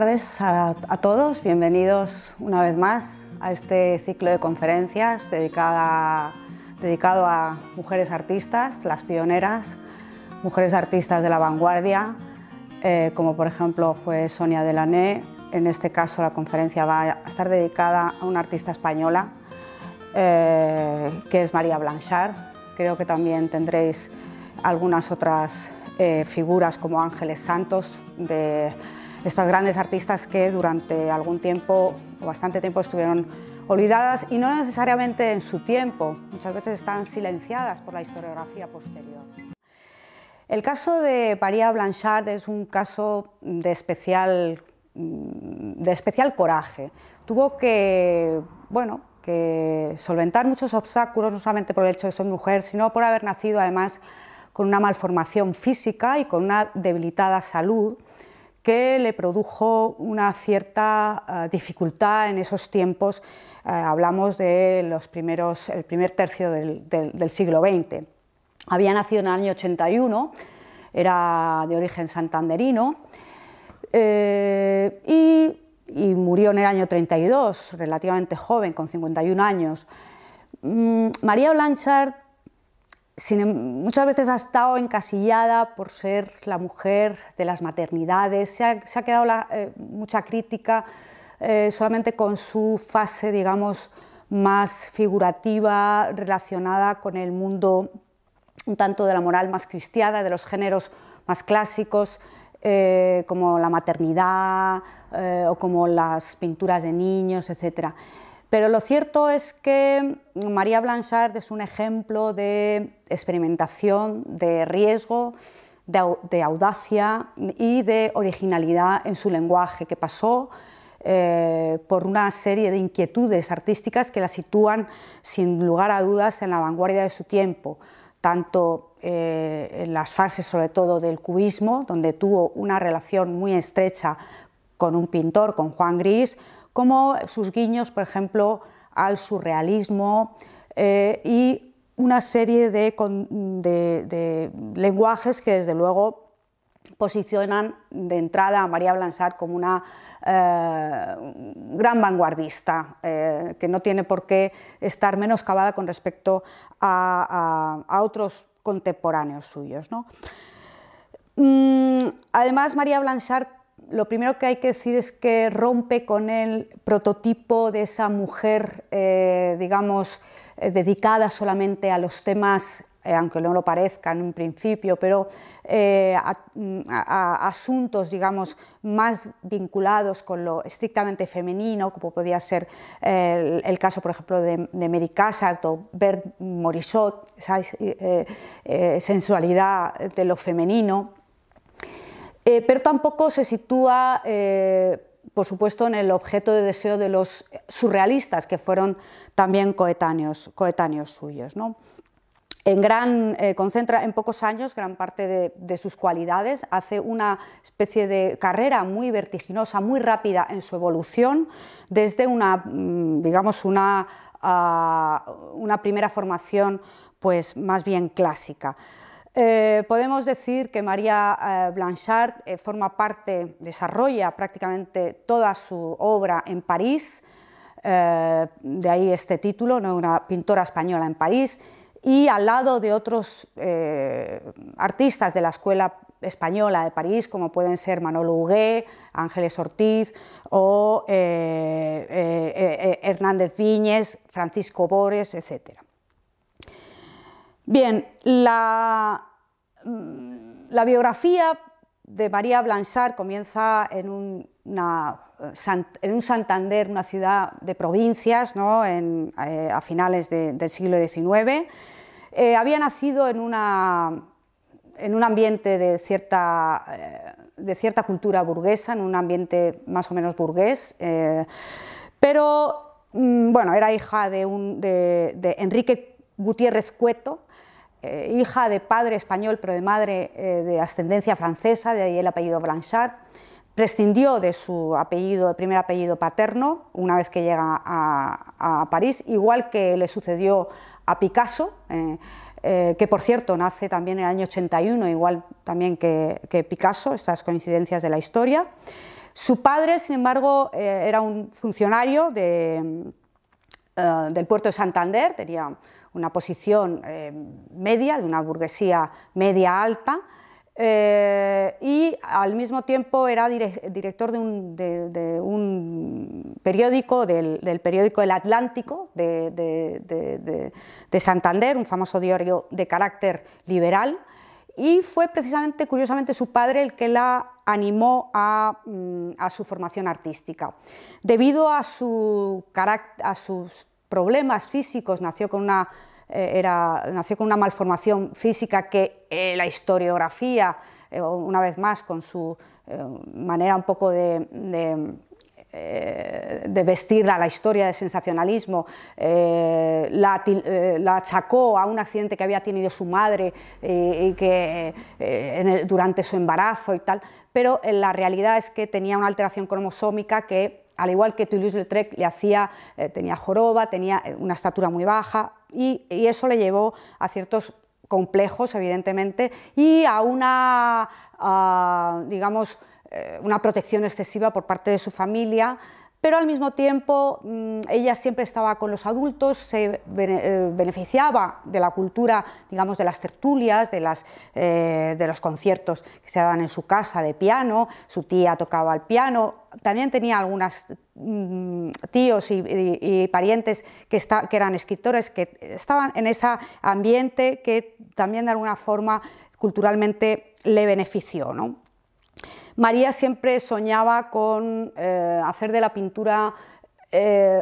Buenas tardes a, todos, bienvenidos una vez más a este ciclo de conferencias dedicada, dedicado a mujeres artistas, las pioneras, mujeres artistas de la vanguardia, eh, como por ejemplo fue Sonia Delané. En este caso la conferencia va a estar dedicada a una artista española, eh, que es María Blanchard. Creo que también tendréis algunas otras eh, figuras como Ángeles Santos, de estas grandes artistas que durante algún tiempo o bastante tiempo estuvieron olvidadas y no necesariamente en su tiempo, muchas veces están silenciadas por la historiografía posterior. El caso de Paría Blanchard es un caso de especial, mm, de especial coraje. Tuvo que, bueno, que solventar muchos obstáculos, no solamente por el hecho de ser mujer, sino por haber nacido además con una malformación física y con una debilitada salud que le produjo una cierta eh, dificultad en esos tiempos, eh, hablamos de primer tercio del, siglo XX. Había nacido en el año 81, era de origen santanderino eh, y, murió en el año 32, relativamente joven, con 51 años. Mm, María Blanchard Em, muchas veces ha estado encasillada por ser la mujer de las maternidades, se ha, quedado eh, mucha crítica eh, solamente con su fase, digamos, más figurativa, relacionada con el mundo un tanto de la moral más cristiana, de los géneros más clásicos, eh, como la maternidad o como las pinturas de niños, etcétera. Pero lo cierto es que María Blanchard es un ejemplo de experimentación, de riesgo, de, audacia y de originalidad en su lenguaje, que pasó eh, por una serie de inquietudes artísticas que la sitúan sin lugar a dudas en la vanguardia de su tiempo, tanto eh, en las fases sobre todo del cubismo, donde tuvo una relación muy estrecha con un pintor, con Juan Gris, como sus guiños, por ejemplo, al surrealismo eh, y una serie de, lenguajes que desde luego posicionan de entrada a María Blanchard como una eh, gran vanguardista, eh, que no tiene por qué estar menos cavada con respecto a, otros contemporáneos suyos. Mm, además, María Blanchard lo primero que hay que decir es que rompe con el prototipo de esa mujer, eh, digamos, eh, dedicada solamente a los temas eh, aunque no lo parezca en un principio, pero mm, a, asuntos, digamos, más vinculados con lo estrictamente femenino, como podía ser el, caso, por ejemplo, de, Mary Cassatt o Bert Morisot, esa sensualidad de lo femenino, eh, pero tampoco se sitúa, eh, por supuesto, en el objeto de deseo de los surrealistas, que fueron también coetáneos, suyos. En eh, concentra en pocos años gran parte de, sus cualidades, hace una especie de carrera muy vertiginosa, muy rápida en su evolución, desde una, mm, ah, una primera formación pues, más bien clásica. Eh, podemos decir que María eh, Blanchard eh, forma parte, desarrolla prácticamente toda su obra en París, de ahí este título, ¿no? una pintora española en París, y al lado de otros artistas de la escuela española de París, como pueden ser Manolo Hugué, Ángeles Ortiz o Hernández Viñes, Francisco Bores, etcétera. Bien, mm, la, biografía de María Blanchard comienza en un, eh, Santander, una ciudad de provincias, eh, a finales del siglo XIX. Eh, había nacido en, un ambiente de cierta, cultura burguesa, en un ambiente más o menos burgués, pero mm, era hija de, de Enrique Gutiérrez Cueto, eh, hija de padre español pero de madre eh, de ascendencia francesa, de ahí el apellido Blanchard, prescindió de su apellido, de primer apellido paterno, una vez que llega a, París, igual que le sucedió a Picasso, eh, que por cierto nace también en el año 81, igual también que, Picasso, estas coincidencias de la historia. Su padre, sin embargo, era un funcionario del puerto de Santander, tenía una posición eh, media, de una burguesía media alta, eh, y al mismo tiempo era director de un, periódico, del, periódico El Atlántico de, Santander, un famoso diario de carácter liberal, y fue precisamente, curiosamente, su padre el que la animó a, mm, su formación artística. Debido a sus problemas físicos, nació con una eh, nació con una malformación física que eh, la historiografía, eh, una vez más, con su manera un poco de, de, de, la historia de sensacionalismo, la, achacó a un accidente que había tenido su madre y que durante su embarazo y tal, pero la realidad es que tenía una alteración cromosómica que al igual que Toulouse-Lautrec le hacía, eh, tenía joroba, tenía eh, una estatura muy baja y, eso le llevó a ciertos complejos, evidentemente, y a una, digamos, eh, una protección excesiva por parte de su familia, pero al mismo tiempo mm, ella siempre estaba con los adultos, se eh, beneficiaba de la cultura, digamos, de las tertulias, eh, de, los conciertos que se daban en su casa de piano, su tía tocaba el piano, también tenía algunos mm, tíos y, parientes que, que, eran escritores, que estaban en ese ambiente que también de alguna forma culturalmente le benefició. ¿no? María siempre soñaba con eh, hacer de la pintura eh,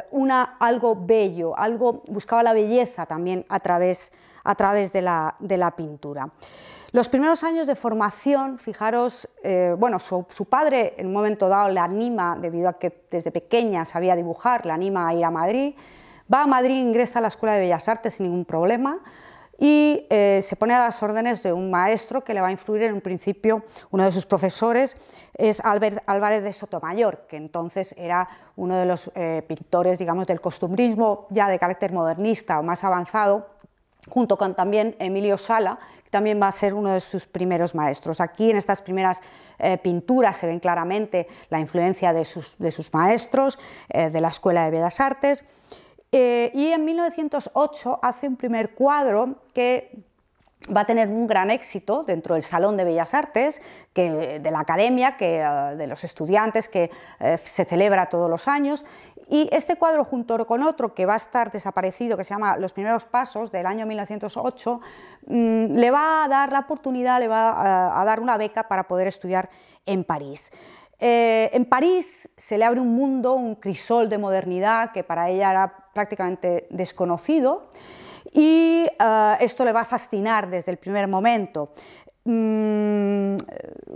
algo bello, algo, buscaba la belleza también a través, de, la, pintura. Los primeros años de formación, fijaros, eh, su, padre en un momento dado le anima, debido a que desde pequeña sabía dibujar, le anima a ir a Madrid. Va a Madrid, ingresa a la Escuela de Bellas Artes sin ningún problema, y eh, se pone a las órdenes de un maestro que le va a influir en un principio, uno de sus profesores es Álvarez de Sotomayor, que entonces era uno de los eh, pintores, digamos, del costumbrismo ya de carácter modernista o más avanzado, junto con también Emilio Sala, que también va a ser uno de sus primeros maestros. Aquí en estas primeras eh, pinturas se ven claramente la influencia de de sus maestros, de la Escuela de Bellas Artes. Eh, y en 1908 hace un primer cuadro que va a tener un gran éxito dentro del Salón de Bellas Artes, que, de la academia, que, eh, de los estudiantes, que eh, se celebra todos los años. Y este cuadro, junto con otro que va a estar desaparecido, que se llama Los primeros pasos, del año 1908, mm, le va a dar la oportunidad, le va a dar una beca para poder estudiar en París. Eh, en París se le abre un mundo, un crisol de modernidad que para ella era prácticamente desconocido y eh, esto le va a fascinar desde el primer momento. Mm,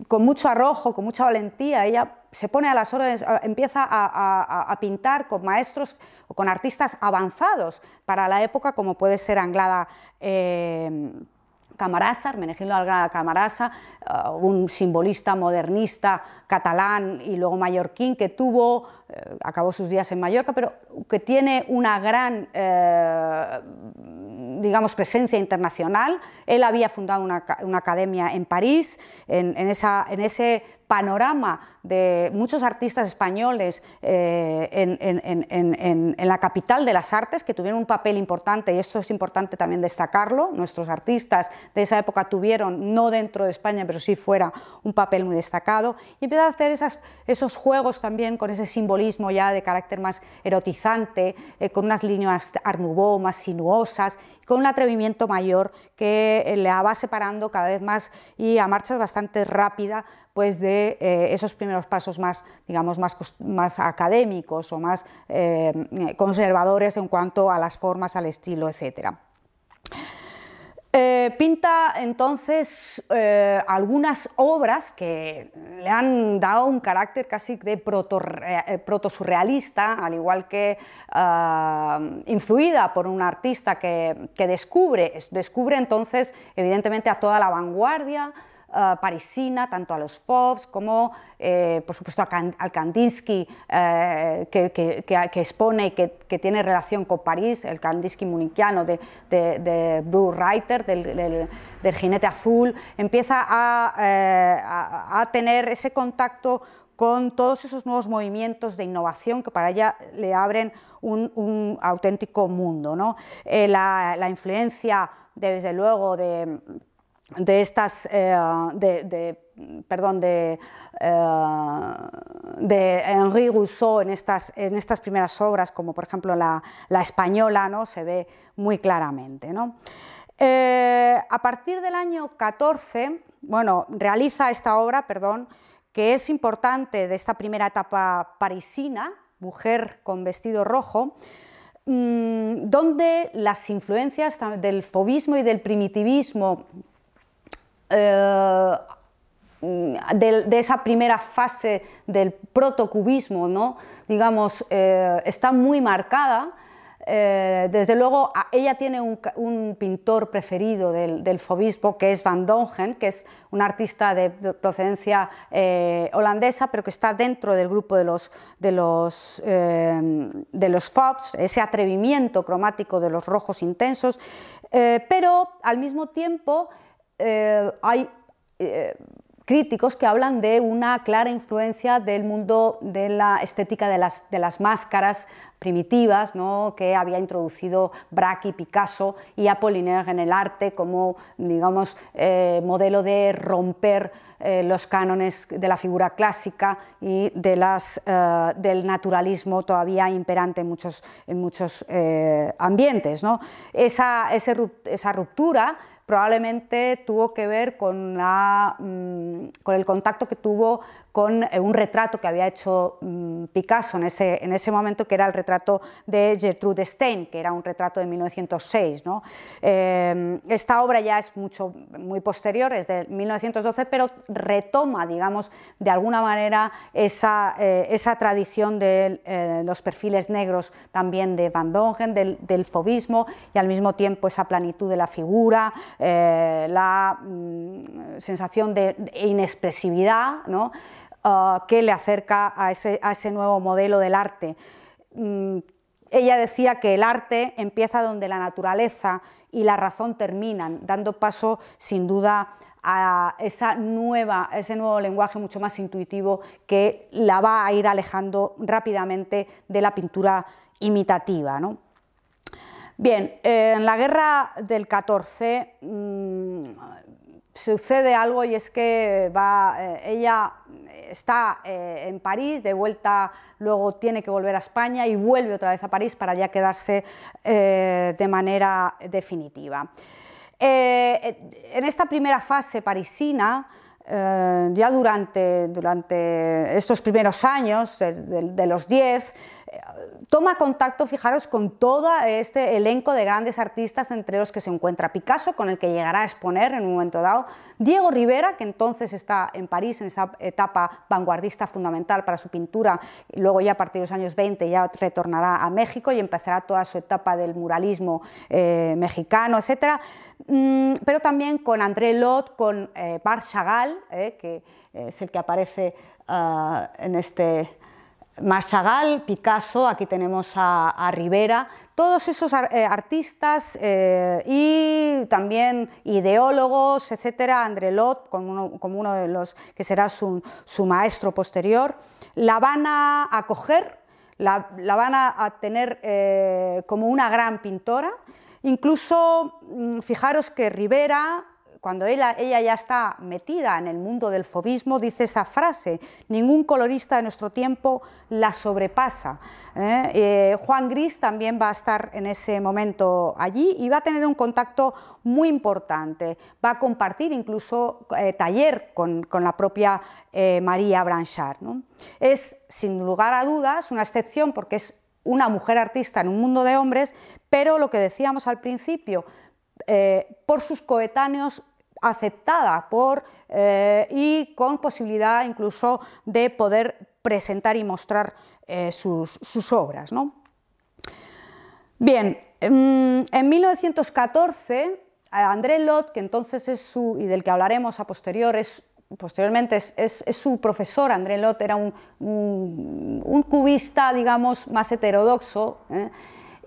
con mucho arrojo, con mucha valentía, ella se pone a las órdenes, empieza a, pintar con maestros o con artistas avanzados para la época, como puede ser Anglada. Eh, Camarasa, Camarasa, eh, un simbolista modernista catalán y luego mallorquín que tuvo eh, acabó sus días en Mallorca, pero que tiene una gran, eh, digamos, presencia internacional. Él había fundado una, academia en París, en, esa, en, ese panorama de muchos artistas españoles eh, en, la capital de las artes, que tuvieron un papel importante, y esto es importante también destacarlo, nuestros artistas de esa época tuvieron, no dentro de España, pero sí fuera, un papel muy destacado, y empieza a hacer esas, esos juegos también con ese simbolismo ya de carácter más erotizante, eh, con unas líneas arnubó más sinuosas, con un atrevimiento mayor que eh, le va separando cada vez más y a marchas bastante rápida pues de eh, esos primeros pasos más, digamos, más, más académicos o más conservadores en cuanto a las formas, al estilo, etcétera. Eh, pinta entonces eh, algunas obras que le han dado un carácter casi de eh, protosurrealista, al igual que ah, influida por un artista que, que descubre, descubre entonces evidentemente a toda la vanguardia, eh, parisina, tanto a los Fobs como, eh, por supuesto, al Kandinsky, eh, que, expone y que, tiene relación con París, el Kandinsky munichiano de, Blue Writer del, jinete azul, empieza a, tener ese contacto con todos esos nuevos movimientos de innovación que para ella le abren un, auténtico mundo. ¿no? la, la, influencia, desde luego, de, de estas, eh, de, perdón, de, eh, de Henri Rousseau en estas, en estas primeras obras, como por ejemplo la, española, ¿no? se ve muy claramente. Eh, a partir del año 14, bueno, realiza esta obra, perdón, que es importante de esta primera etapa parisina, Mujer con vestido rojo, mm, donde las influencias del fobismo y del primitivismo eh, de, esa primera fase del protocubismo, ¿no? digamos, eh, está muy marcada. Eh, desde luego, ella tiene un, pintor preferido del, fobismo, que es Van Dongen, que es un artista de, procedencia holandesa, pero que está dentro del grupo de los, de, los, de los fobs, ese atrevimiento cromático de los rojos intensos, pero al mismo tiempo eh, hay eh, críticos que hablan de una clara influencia del mundo de la estética de las, de las máscaras primitivas que había introducido Braque y Picasso y Apollinaire en el arte como digamos, eh, modelo de romper los cánones de la figura clásica y de las, del naturalismo todavía imperante en muchos, en muchos ambientes. Esa, esa ruptura probablemente tuvo que ver con, la, mm, con el contacto que tuvo con eh, un retrato que había hecho mm, Picasso en ese, en ese momento, que era el retrato de Gertrude Stein, que era un retrato de 1906. Eh, esta obra ya es mucho, muy posterior, es de 1912, pero retoma, digamos, de alguna manera esa, eh, esa tradición de los perfiles negros también de Van Dongen, del, fobismo, y al mismo tiempo esa planitud de la figura, la mm, sensación de, inexpresividad, Ah, que le acerca a ese, nuevo modelo del arte. Mm, ella decía que el arte empieza donde la naturaleza y la razón terminan, dando paso sin duda a esa nueva, ese nuevo lenguaje mucho más intuitivo que la va a ir alejando rápidamente de la pintura imitativa. Bien, en la guerra del 14 sucede algo y es que va, eh, ella está eh, en París, de vuelta luego tiene que volver a España y vuelve otra vez a París para ya quedarse eh, de manera definitiva. en esta primera fase parisina, ya durante, durante estos primeros años, de, de los 10, toma contacto, fijaros, con todo este elenco de grandes artistas, entre los que se encuentra Picasso, con el que llegará a exponer en un momento dado, Diego Rivera, que entonces está en París, en esa etapa vanguardista fundamental para su pintura, luego ya a partir de los años 20 ya retornará a México y empezará toda su etapa del muralismo eh, mexicano, etc. Mm, pero también con André Lot, con eh, Bar Chagall, eh, que eh, es el que aparece ah, en este Marchagall, Picasso, aquí tenemos a, Rivera, todos esos eh, artistas eh, y también ideólogos, etcétera, André como uno, como uno de los que será su, maestro posterior, la van a acoger, la, van a, tener eh, como una gran pintora. Incluso, mm, fijaros que Rivera, cuando ella, ya está metida en el mundo del fobismo, dice esa frase, ningún colorista de nuestro tiempo la sobrepasa. ¿eh? Eh, Juan Gris también va a estar en ese momento allí y va a tener un contacto muy importante, va a compartir incluso eh, taller con, la propia María Branchard. Es, sin lugar a dudas, una excepción porque es una mujer artista en un mundo de hombres, pero lo que decíamos al principio, por sus coetáneos aceptada por, eh, y con posibilidad incluso de poder presentar y mostrar eh, sus, obras. Bien, mm, en 1914 André Lot, que entonces es su, y del que hablaremos a posterior, es, posteriormente es, su profesor, André Lot era un, cubista, digamos, más heterodoxo, ¿eh?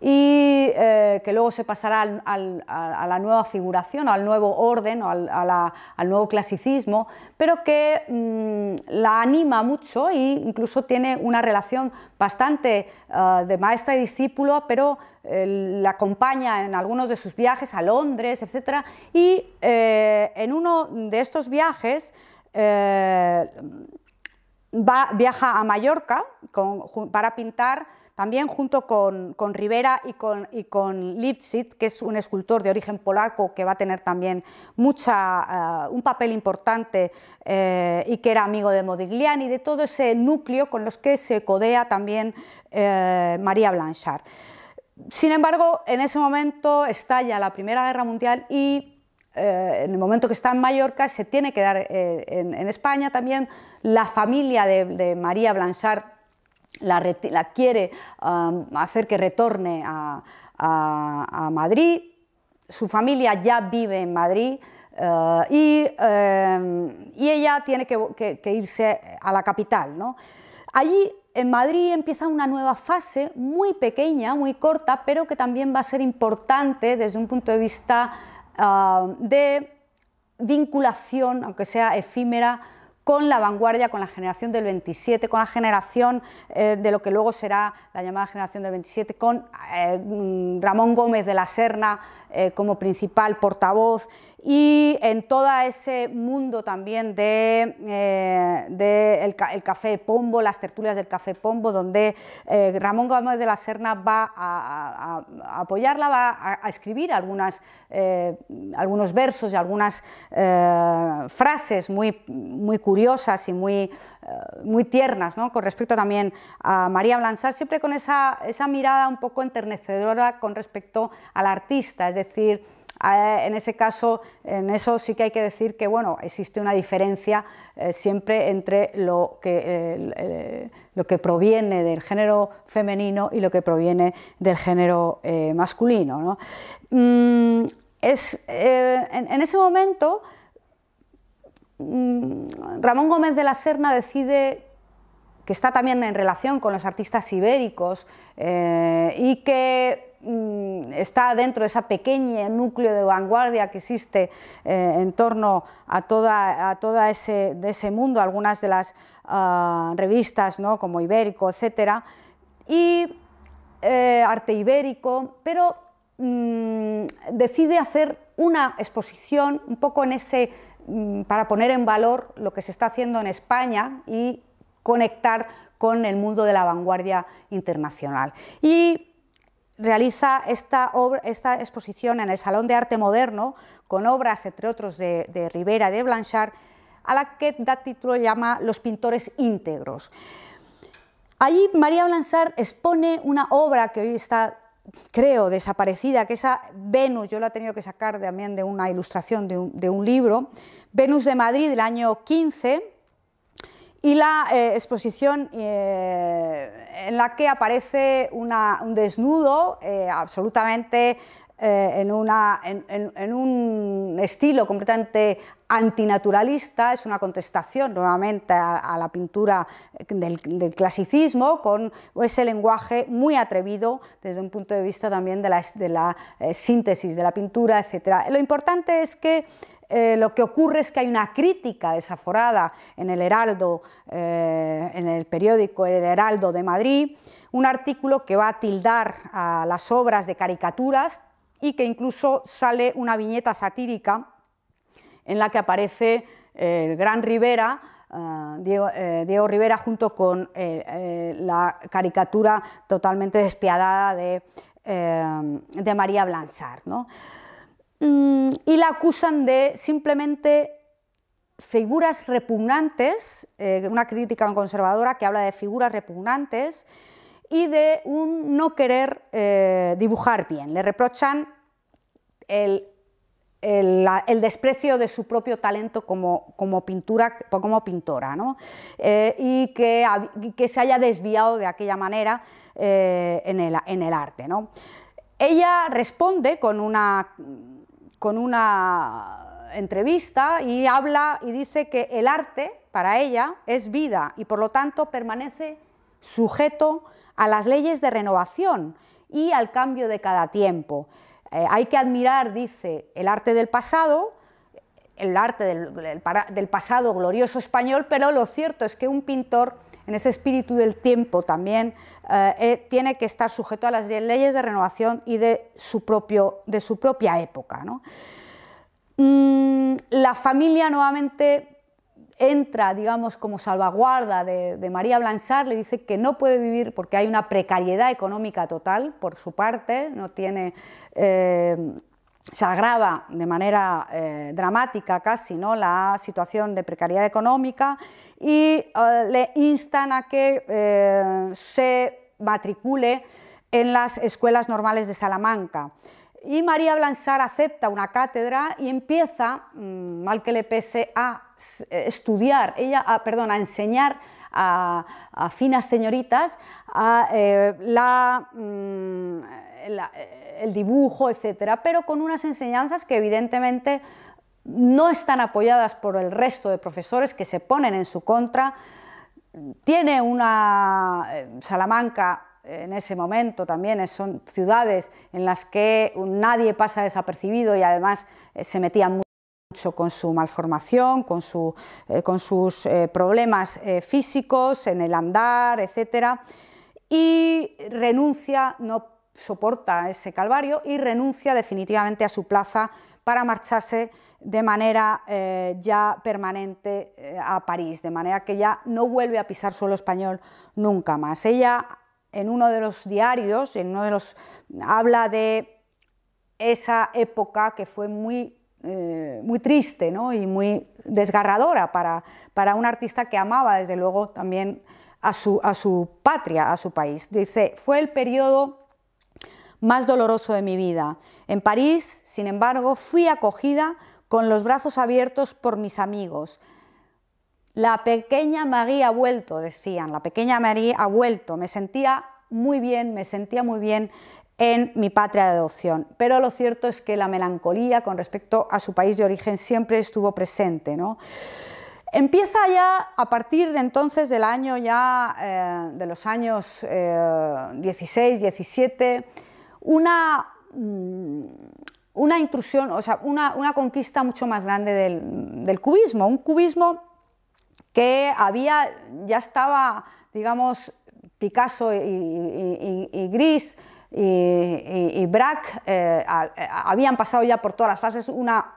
y eh, que luego se pasará a la nueva figuración, al nuevo orden, al, nuevo clasicismo, pero que mm, la anima mucho e incluso tiene una relación bastante eh, de maestra y discípulo, pero eh, la acompaña en algunos de sus viajes a Londres, etc. Y en uno de estos viajes... viaja a Mallorca para pintar también junto con, Rivera y con, y Lipschitz, que es un escultor de origen polaco que va a tener también mucha, eh, un papel importante eh, y que era amigo de Modigliani, de todo ese núcleo con los que se codea también eh, María Blanchard. Sin embargo, en ese momento estalla la Primera Guerra Mundial y en el momento que está en Mallorca, se tiene que dar en, España también. La familia de, de María Blanchard la, quiere um, hacer que retorne a, Madrid. Su familia ya vive en Madrid uh, um, y, ella tiene que, irse a la capital. Allí en Madrid empieza una nueva fase muy pequeña, muy corta, pero que también va a ser importante desde un punto de vista uh, de vinculación, aunque sea efímera, con la vanguardia, con la generación del 27, con la generación eh, de lo que luego será la llamada generación del 27, con eh, mm, Ramón Gómez de la Serna eh, como principal portavoz y en todo ese mundo también de, eh, el, café Pombo, las tertulias del café Pombo, donde eh, Ramón Gómez de la Serna va a, apoyarla, va a, escribir algunas, eh, algunos versos y algunas frases muy, muy curiosas y muy, tiernas, con respecto también a María Blanchard, siempre con esa, esa mirada un poco enternecedora con respecto al artista, es decir, Ah, en ese caso, en eso sí que hay que decir que bueno, existe una diferencia eh, siempre entre lo que, lo que proviene del género femenino y lo que proviene del género eh, masculino. Mm, es, eh, en, ese momento, mm, Ramón Gómez de la Serna decide que está también en relación con los artistas ibéricos y que Mm, está dentro de ese pequeño núcleo de vanguardia que existe eh, en torno a todo a toda ese, ese mundo, algunas de las ah, revistas ¿no? como Ibérico, etcétera, y eh, Arte Ibérico, pero mm, decide hacer una exposición un poco en ese, mm, para poner en valor lo que se está haciendo en España y conectar con el mundo de la vanguardia internacional. Y realiza esta, exposición en el Salón de Arte Moderno, con obras, entre otros, de, Rivera y de Blanchard, a la que da título llama Los pintores íntegros. Allí María Blanchard expone una obra que hoy está, creo, desaparecida, que esa Venus, yo la he tenido que sacar también de una ilustración de un, de un libro, Venus de Madrid del año 15, y la eh, exposición eh, en la que aparece un desnudo eh, absolutamente en, un estilo completamente antinaturalista, es una contestación nuevamente a, la pintura del, clasicismo, con ese lenguaje muy atrevido desde un punto de vista también de la, de la síntesis de la pintura, etc. Lo importante es que eh, lo que ocurre es que hay una crítica desaforada en el Heraldo, eh, en el periódico El Heraldo de Madrid, un artículo que va a tildar a las obras de caricaturas y que incluso sale una viñeta satírica en la que aparece eh, el gran Rivera, Diego, Rivera junto con la caricatura totalmente despiadada de, María Blanchard. Mm, y la acusan de simplemente figuras repugnantes, eh, una crítica conservadora que habla de figuras repugnantes y de un no querer eh, dibujar bien. Le reprochan el, desprecio de su propio talento como, como, pintura, como pintora eh, y que, que, se haya desviado de aquella manera en el, en, el, arte. ¿no? Ella responde con una con una entrevista y habla y dice que el arte para ella es vida y por lo tanto permanece sujeto a las leyes de renovación y al cambio de cada tiempo. Eh, hay que admirar, dice, el arte del pasado, el arte del pasado glorioso español, pero lo cierto es que un pintor en ese espíritu del tiempo también, eh, eh, tiene que estar sujeto a las leyes de renovación y de su, propio, de su propia época. Mm, la familia nuevamente entra, digamos, como salvaguarda de, María Blanchard, le dice que no puede vivir porque hay una precariedad económica total por su parte, no tiene... Eh, se agrava de manera eh, dramática casi ¿no? la situación de precariedad económica y eh, le instan a que eh, se matricule en las escuelas normales de Salamanca. Y María Blansar acepta una cátedra y empieza, mal mm, que le pese, a estudiar, ella, ah, a, enseñar a, finas señoritas a, la... Mm, eh, el dibujo, etcétera, pero con unas enseñanzas que evidentemente no están apoyadas por el resto de profesores que se ponen en su contra. Tiene una eh, Salamanca en ese momento también son ciudades en las que nadie pasa desapercibido y además eh, se metían mucho con su malformación, con, su, sus problemas físicos, en el andar, etcétera, y renuncia, no soporta ese calvario y renuncia definitivamente a su plaza para marcharse de manera eh, ya permanente eh, a París, de manera que ya no vuelve a pisar suelo español nunca más. Ella en uno de los diarios, en uno de los habla de esa época que fue muy eh, muy triste ¿no? y muy desgarradora para, para un artista que amaba, desde luego, también a su, a su patria, a su país. Dice, fue el periodo más doloroso de mi vida. En París, sin embargo, fui acogida con los brazos abiertos por mis amigos. La pequeña María ha vuelto, decían, la pequeña María ha vuelto. Me sentía muy bien, me sentía muy bien en mi patria de adopción. Pero lo cierto es que la melancolía con respecto a su país de origen siempre estuvo presente. Empieza ya a partir de entonces del año ya, eh, de los años 16, eh, 17, una, mm, una intrusión, o sea, una, conquista mucho más grande del, cubismo, un cubismo que había, ya estaba, digamos, Picasso y, y, Gris y, Braque eh, habían pasado ya por todas las fases una,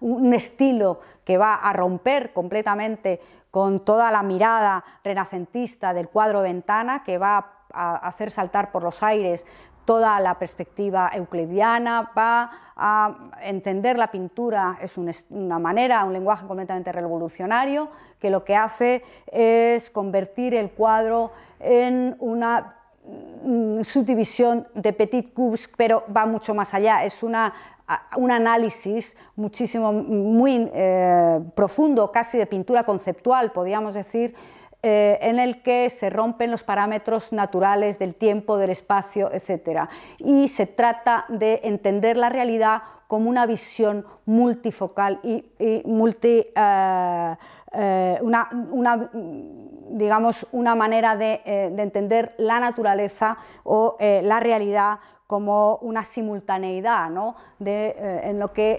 un estilo que va a romper completamente con toda la mirada renacentista del cuadro Ventana, que va a hacer saltar por los aires toda la perspectiva euclidiana, va a entender la pintura, es una manera, un lenguaje completamente revolucionario, que lo que hace es convertir el cuadro en una mm, subdivisión de Petit Cubes, pero va mucho más allá, es una, un análisis muchísimo, muy eh, profundo, casi de pintura conceptual, podríamos decir, eh, en el que se rompen los parámetros naturales del tiempo, del espacio, etc. Y se trata de entender la realidad como una visión multifocal y, multi, eh, eh, una, digamos, una manera de, entender la naturaleza o la realidad como una simultaneidad, eh,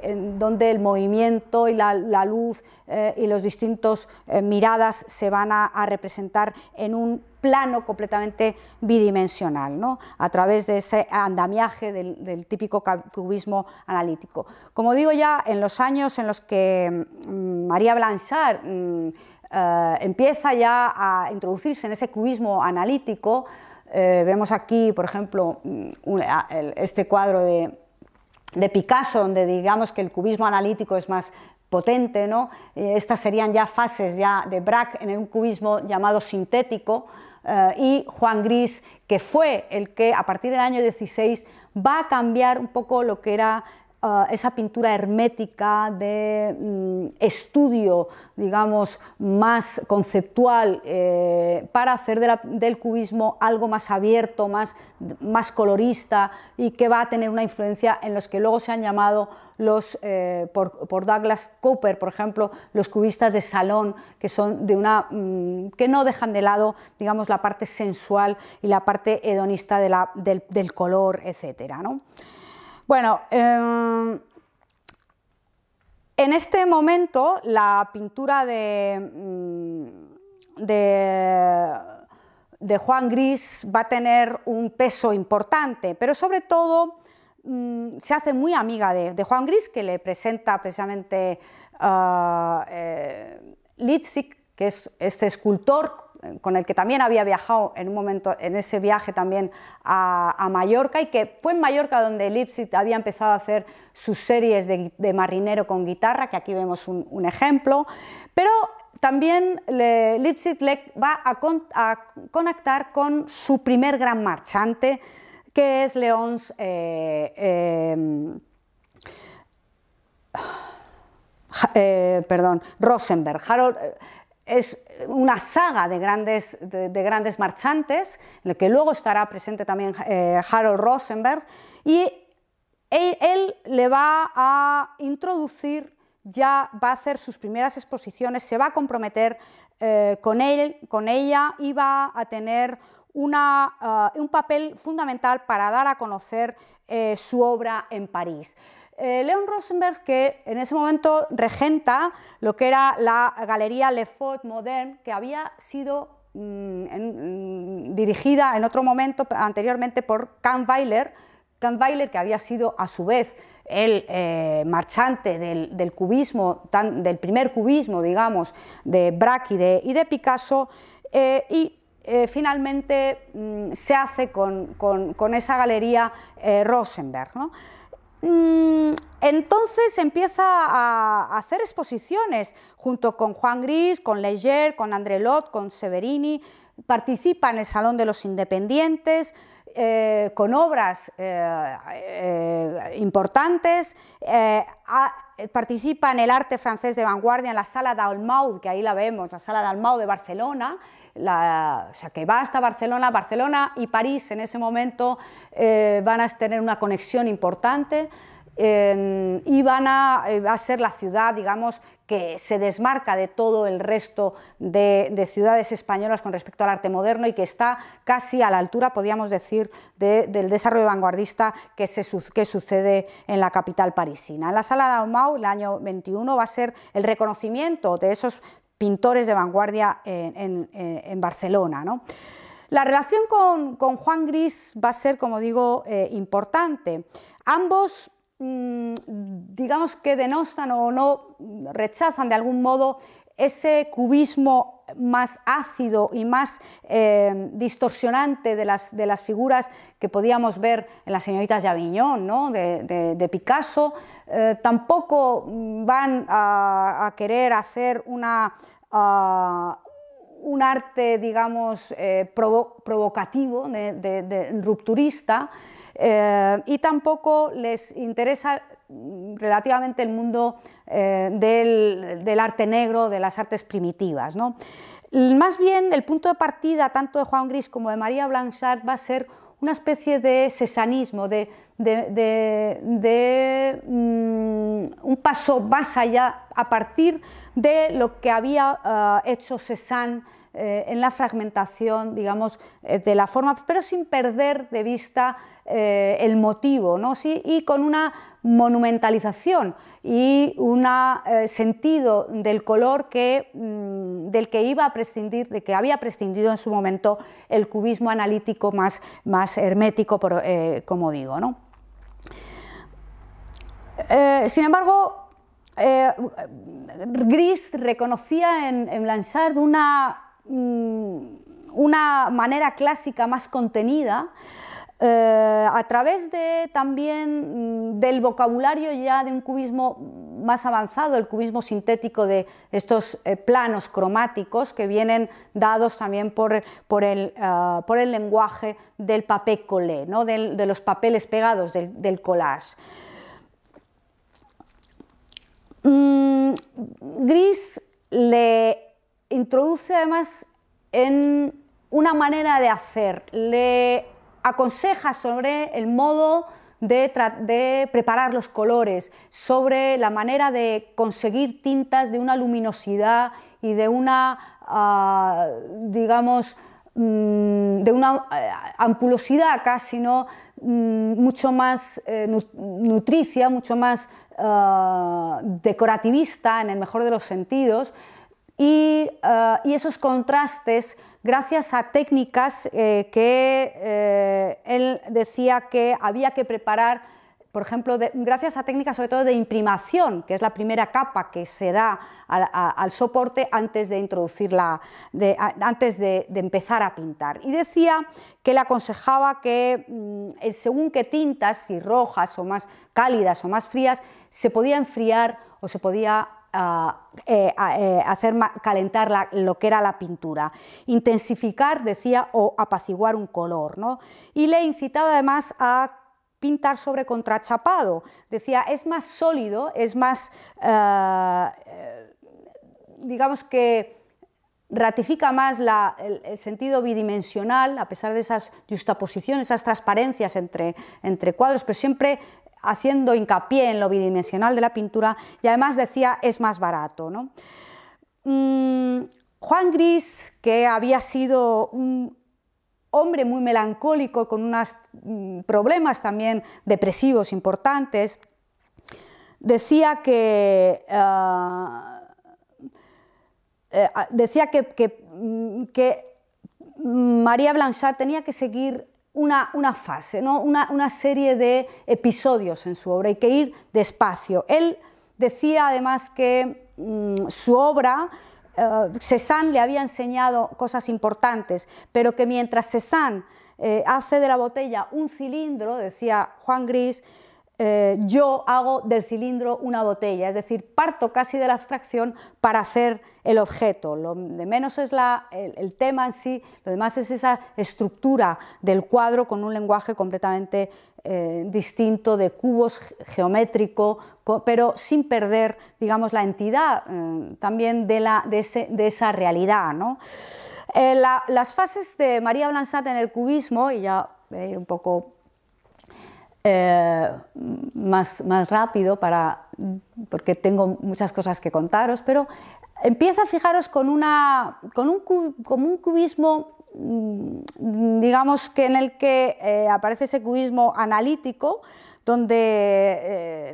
en, donde el movimiento y la, luz eh, y los distintos eh, miradas se van a, representar en un plano completamente bidimensional, a través de ese andamiaje del, típico cubismo analítico. Como digo ya, en los años en los que mm, María Blanchard mm, empieza ya a introducirse en ese cubismo analítico, eh, vemos aquí, por ejemplo, mm, este cuadro de, Picasso, donde digamos que el cubismo analítico es más potente, ¿no? Eh, estas serían ya fases ya de Braque en un cubismo llamado sintético eh, y Juan Gris, que fue el que a partir del año 16 va a cambiar un poco lo que era eh, esa pintura hermética de mm, estudio, digamos, más conceptual, eh, para hacer del cubismo algo más abierto, más, más colorista y que va a tener una influencia en los que luego se han llamado los, eh, por, Douglas Cooper, por ejemplo, los cubistas de salón, que son de una, mm, que no dejan de lado, digamos, la parte sensual y la parte hedonista del, color, etcétera, bueno, em, en este momento la pintura mm, de, Juan Gris va a tener un peso importante, pero sobre todo mm, se hace muy amiga de, Juan Gris, que le presenta precisamente ah, eh, Litzig, que es este escultor con el que también había viajado en un momento, en ese viaje también a, Mallorca, y que fue en Mallorca donde Lipsit había empezado a hacer sus series de, marinero con guitarra, que aquí vemos un, ejemplo, pero también Lipsit va a, conectar con su primer gran marchante, que es Leons... Eh, eh, eh, Rosenberg, es una saga de grandes, marchantes, en la que luego estará presente también eh, Harold Rosenberg, y él, le va a introducir ya va a hacer sus primeras exposiciones, se va a comprometer eh, con él, con ella y va a tener eh, un papel fundamental para dar a conocer su obra en París. Eh, Leon Rosenberg, que en ese momento regenta lo que era la Galería Le Fort Moderne, que había sido mm, mm, dirigida en otro momento anteriormente por Kahn Weiler, Weiler, que había sido a su vez el eh, marchante del, cubismo, del primer cubismo, digamos, de Braque y de, Picasso, eh, y finalmente mm, se hace con, esa galería Rosenberg. Mm, entonces empieza a hacer exposiciones junto con Juan Gris, con Leger, con Andrelot, con Severini, participa en el Salón de los Independientes, eh, con obras eh, eh, importantes, eh, participa en el arte francés de vanguardia en la Sala d'Almau que ahí la vemos, la Sala d'Almau de Barcelona, o sea, que va hasta Barcelona, Barcelona y París en ese momento eh, van a tener una conexión importante, eh, y va a ser la ciudad, digamos, que se desmarca de todo el resto de, ciudades españolas con respecto al arte moderno y que está casi a la altura, podríamos decir, del desarrollo vanguardista que, se, sucede en la capital parisina. la sala Dalmau, el año 21, va a ser el reconocimiento de esos pintores de vanguardia en, eh, Barcelona. La relación con, Juan Gris va a ser, como digo, eh, importante. Ambos Mm, digamos que denostan o no rechazan de algún modo ese cubismo más ácido y más eh, distorsionante de las, de las, figuras que podíamos ver en las señoritas de Aviñón, de, Picasso, eh, tampoco van a, querer hacer una ah, un arte, digamos, eh, provocativo, rupturista, eh, y tampoco les interesa mm, relativamente el mundo eh, del, del, arte negro, de las artes primitivas. ¿no? Más bien, el punto de partida tanto de Juan Gris como de María Blanchard va a ser una especie de sesanismo, de, mm, un paso más allá a partir de lo que había ah, hecho Cézanne eh, en la fragmentación, digamos, eh, de la forma, pero sin perder de vista eh, el motivo, y con una monumentalización y un sentido del color que, mm, del que iba a prescindir, de que había prescindido en su momento el cubismo analítico más, más hermético, como digo. sin embargo, Gris reconocía en, en Blanchard una Mm, una manera clásica más contenida, eh, a través de también mm, del vocabulario ya de un cubismo más avanzado, el cubismo sintético de estos eh, planos cromáticos que vienen dados también por, por, el, eh, por el, lenguaje del papel collé, ¿no? de los papeles pegados, del, collage. Mm, gris le introduce además en una manera de hacer, le aconseja sobre el modo de, preparar los colores, sobre la manera de conseguir tintas de una luminosidad y de una, ah, digamos, mm, de una eh, ampulosidad casi, ¿no? Mm, mucho más eh, nutricia, mucho más ah, decorativista en el mejor de los sentidos, eh, y, esos contrastes gracias a técnicas eh, que eh, él decía que había que preparar, por ejemplo, gracias a técnicas sobre todo de imprimación, que es la primera capa que se da al, soporte antes de introducirla, antes de, empezar a pintar. Y decía que le aconsejaba que mm, según qué tintas, si rojas o más cálidas o más frías, se podía enfriar o se podía a, eh, eh, hacer calentar lo que era la pintura, intensificar, decía, o apaciguar un color. ¿no? Y le incitaba además a pintar sobre contrachapado. Decía, es más sólido, es más, eh, digamos que ratifica más la, el, sentido bidimensional, a pesar de esas justaposiciones, esas transparencias entre, entre cuadros, pero siempre haciendo hincapié en lo bidimensional de la pintura y además decía es más barato. Mm, Juan Gris, que había sido un hombre muy melancólico, con unos mm, problemas también depresivos importantes, decía que... Eh, eh, decía mm, que María Blanchard tenía que seguir una, fase, ¿no? una, serie de episodios en su obra, hay que ir despacio. Él decía además que mm, su obra César eh, Cézanne le había enseñado cosas importantes, pero que mientras Cézanne eh, hace de la botella un cilindro, decía Juan Gris, eh, yo hago del cilindro una botella, es decir, parto casi de la abstracción para hacer el objeto. Lo de menos es el, tema en sí, lo demás es esa estructura del cuadro con un lenguaje completamente eh, distinto de cubos geométrico, pero sin perder, digamos, la entidad eh, también de, la, de, esa realidad. las fases de María Blanchard en el cubismo, y ya voy un poco eh, más, más rápido para, porque tengo muchas cosas que contaros, pero empieza a fijaros con, una, con, un, cubismo mm, digamos que en el que eh, aparece ese cubismo analítico, donde eh,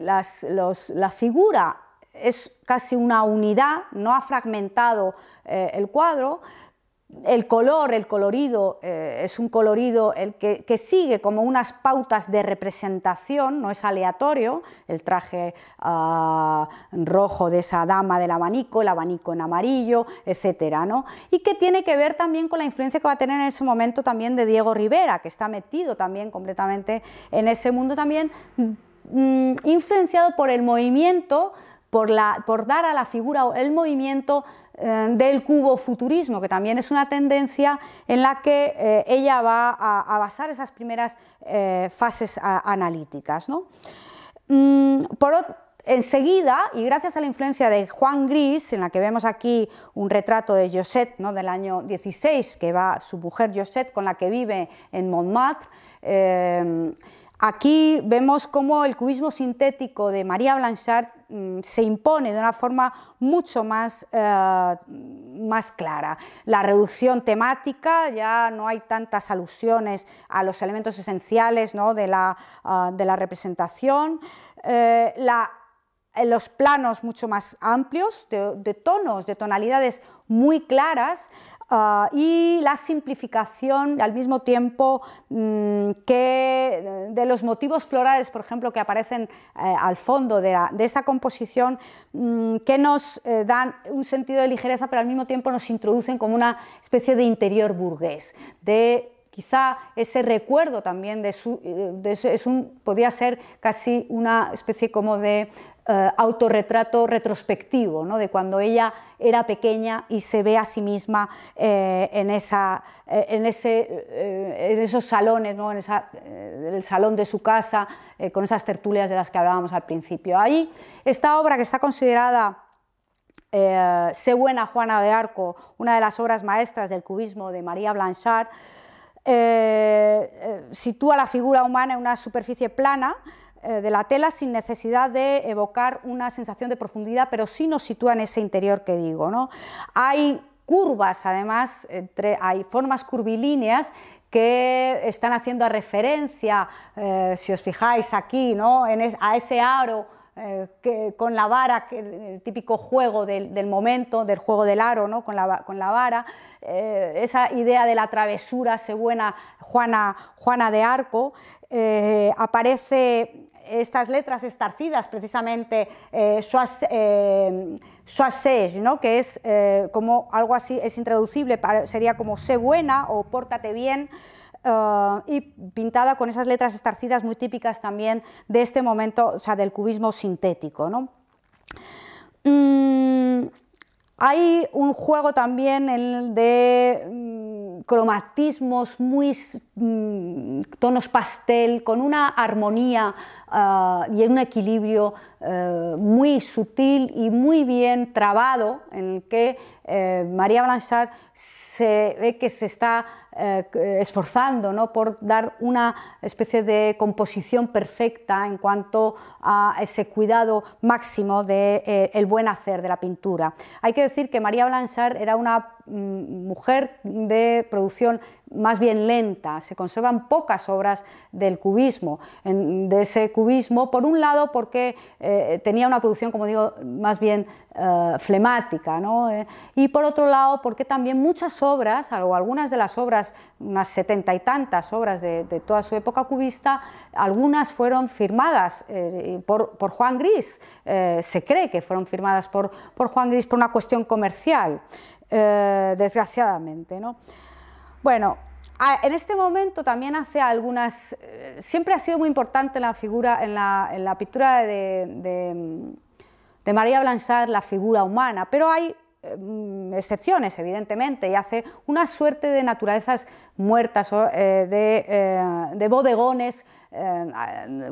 la figura es casi una unidad, no ha fragmentado el cuadro, el color, el colorido, eh, es un colorido el que, sigue como unas pautas de representación, no es aleatorio, el traje ah, rojo de esa dama del abanico, el abanico en amarillo, etcétera, ¿no? Y que tiene que ver también con la influencia que va a tener en ese momento también de Diego Rivera, que está metido también completamente en ese mundo también, mm, influenciado por el movimiento por, dar a la figura el movimiento eh, del cubo futurismo, que también es una tendencia en la que eh, ella va a, basar esas primeras eh, fases analíticas. ¿no? Mm, por Enseguida, y gracias a la influencia de Juan Gris, en la que vemos aquí un retrato de Josette ¿no? del año 16, que va su mujer Josette con la que vive en Montmartre, Aquí vemos cómo el cubismo sintético de María Blanchard mm, se impone de una forma mucho más, eh, más, clara. La reducción temática, ya no hay tantas alusiones a los elementos esenciales ah, de, la, representación, eh, eh, los planos mucho más amplios, de, tonos, de tonalidades muy claras, Ah, y la simplificación al mismo tiempo mm, que de los motivos florales, por ejemplo, que aparecen eh, al fondo de, esa composición, mm, que nos eh, dan un sentido de ligereza, pero al mismo tiempo nos introducen como una especie de interior burgués, de Quizá ese recuerdo también de eh, podía ser casi una especie como de eh, autorretrato retrospectivo, ¿no? de cuando ella era pequeña y se ve a sí misma eh, en, esa, en, ese, en, esos salones, en el salón de su casa, con esas tertulias de las que hablábamos al principio. Ahí esta obra que está considerada... sé buena Juana de Arco, una de las obras maestras del cubismo de María Blanchard, eh, eh, sitúa la figura humana en una superficie plana eh, de la tela sin necesidad de evocar una sensación de profundidad, pero sí nos sitúa en ese interior que digo. ¿no? Hay curvas, además, hay formas curvilíneas que están haciendo referencia, si os fijáis aquí, ¿no? en a ese aro eh, con la vara, el típico juego del, momento, del juego del aro, con, la, vara, eh, esa idea de la travesura se buena Juana, Juana de Arco, eh, aparece estas letras estarcidas, precisamente sois ¿no? que es como algo así, es intraducible, sería como sé buena o pórtate bien. Eh, y pintada con esas letras estarcidas muy típicas también de este momento, o sea, del cubismo sintético. Mm, hay un juego también de mm, cromatismos muy mm, tonos pastel, con una armonía y eh, y un equilibrio eh, muy sutil y muy bien trabado en el que eh, María Blanchard se ve que se está eh, esforzando ¿no? por dar una especie de composición perfecta en cuanto a ese cuidado máximo del de, buen hacer de la pintura. Hay que decir que María Blanchard era una mm, mujer de producción más bien lenta, se conservan pocas obras del cubismo, de ese cubismo, por un lado porque eh, tenía una producción, como digo, más bien eh, flemática, eh, y por otro lado porque también muchas obras, o algunas de las obras, unas setenta y tantas obras de, toda su época cubista, algunas fueron firmadas por, Juan Gris, se cree que fueron firmadas por, Juan Gris por una cuestión comercial, desgraciadamente. Bueno, en este momento también hace algunas... Eh, siempre ha sido muy importante la figura, en la, pintura de, María Blanchard, la figura humana, pero hay em, excepciones, evidentemente, y hace una suerte de naturalezas muertas, eh, de, eh, de, bodegones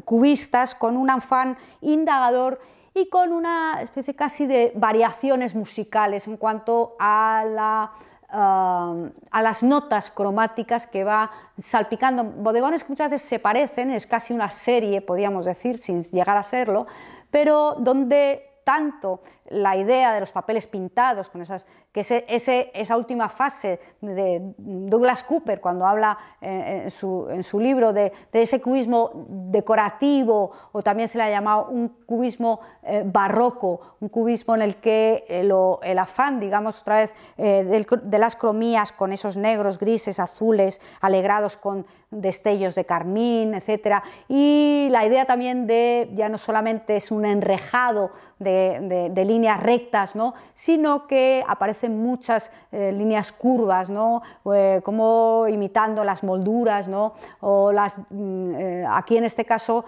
cubistas con un afán indagador y con una especie casi de variaciones musicales en cuanto a la a las notas cromáticas que va salpicando. Bodegones que muchas veces se parecen, es casi una serie, podríamos decir, sin llegar a serlo, pero donde tanto la idea de los papeles pintados, con esas, que ese, esa última fase de Douglas Cooper cuando habla eh, en, su, libro de, ese cubismo decorativo o también se le ha llamado un cubismo eh, barroco, un cubismo en el que eh, el, afán, digamos otra vez, de las cromías con esos negros, grises, azules, alegrados con destellos de carmín, etc. Y la idea también de, ya no solamente es un enrejado de, de, rectas, ¿no? sino que aparecen muchas eh, líneas curvas, ¿no? Eh, como imitando las molduras, ¿no? o las, mm, eh, aquí en este caso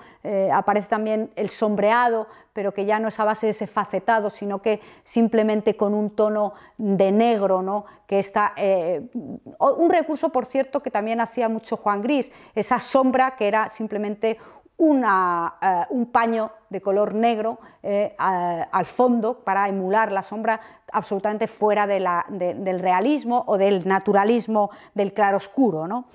aparece también el sombreado, pero que ya no es a base de ese facetado, sino que simplemente con un tono de negro, ¿no? que está, un recurso, por cierto, que también hacía mucho Juan Gris, esa sombra que era simplemente eh, un paño de color negro eh, al fondo para emular la sombra absolutamente fuera del realismo o del naturalismo del claroscuro. ¿no?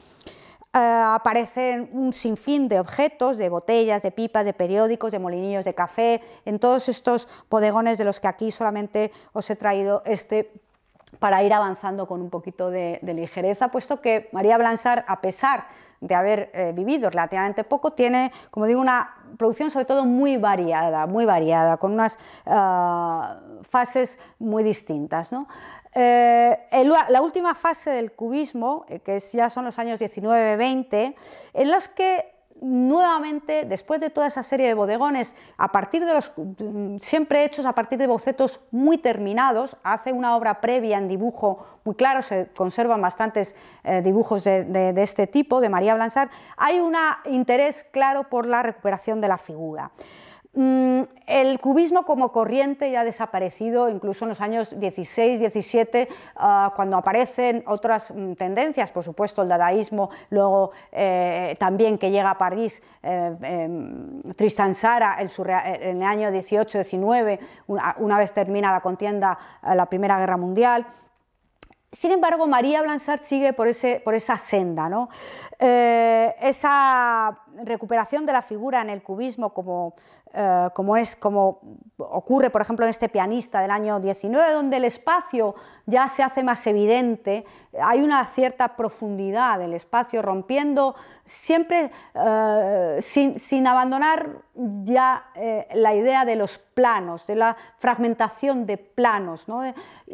Eh, aparecen un sinfín de objetos, de botellas, de pipas, de periódicos, de molinillos de café, en todos estos bodegones de los que aquí solamente os he traído este para ir avanzando con un poquito de, ligereza, puesto que María Blanzar, a pesar de haber eh, vivido relativamente poco, tiene, como digo, una producción sobre todo muy variada, muy variada, con unas ah, fases muy distintas. Eh, la última fase del cubismo, eh, que ya son los años 19-20, en los que nuevamente, después de toda esa serie de bodegones, a partir de los mm, siempre hechos a partir de bocetos muy terminados, hace una obra previa en dibujo muy claro, se conservan bastantes eh, dibujos de, este tipo, de María Blanchard, hay un interés claro por la recuperación de la figura. Mm, el cubismo como corriente ya ha desaparecido, incluso en los años 16, 17, ah, cuando aparecen otras mm, tendencias, por supuesto el dadaísmo, luego eh, también que llega a París eh, em, Tristan Sara eh, en el año 18, 19, una, vez termina la contienda, la Primera Guerra Mundial. Sin embargo, María Blanchard sigue por, esa senda, esa recuperación de la figura en el cubismo como eh, como es como ocurre por ejemplo en este pianista del año 19 donde el espacio ya se hace más evidente hay una cierta profundidad del espacio rompiendo siempre eh, sin, abandonar ya eh, la idea de los planos, de la fragmentación de planos,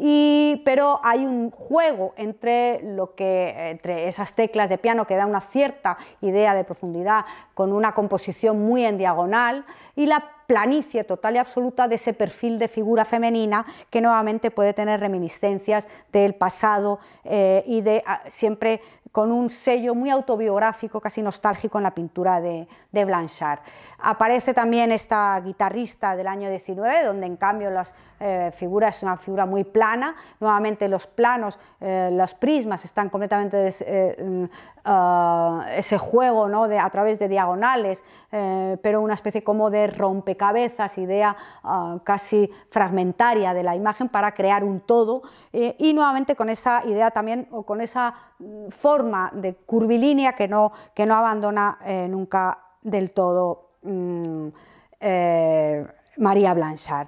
eh, pero hay un juego entre, lo que, entre esas teclas de piano que da una cierta idea de profundidad con una composición muy en diagonal y la planicie total y absoluta de ese perfil de figura femenina que nuevamente puede tener reminiscencias del pasado eh, y de ah, siempre con un sello muy autobiográfico, casi nostálgico en la pintura de, Blanchard. Aparece también esta guitarrista del año 19, donde en cambio la eh, figura es una figura muy plana, nuevamente los planos, eh, los prismas están completamente des, eh, Ah, ese juego de, a través de diagonales, eh, pero una especie como de rompecabezas, idea ah, casi fragmentaria de la imagen para crear un todo eh, y nuevamente con esa idea también o con esa mm, forma de curvilínea que no, que no abandona eh, nunca del todo mm, María Blanchard.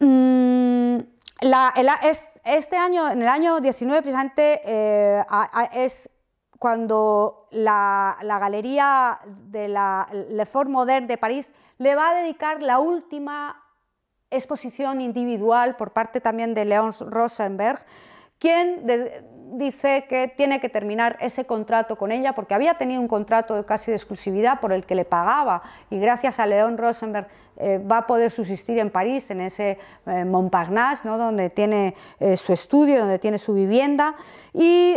Mm, este año, en el año 19, precisamente, eh, es cuando la, galería de la Le Fort Moderne de París le va a dedicar la última exposición individual por parte también de Leon Rosenberg, quien dice que tiene que terminar ese contrato con ella porque había tenido un contrato casi de exclusividad por el que le pagaba y gracias a León Rosenberg eh, va a poder subsistir en París, en ese eh, Montparnasse, donde tiene eh, su estudio, donde tiene su vivienda y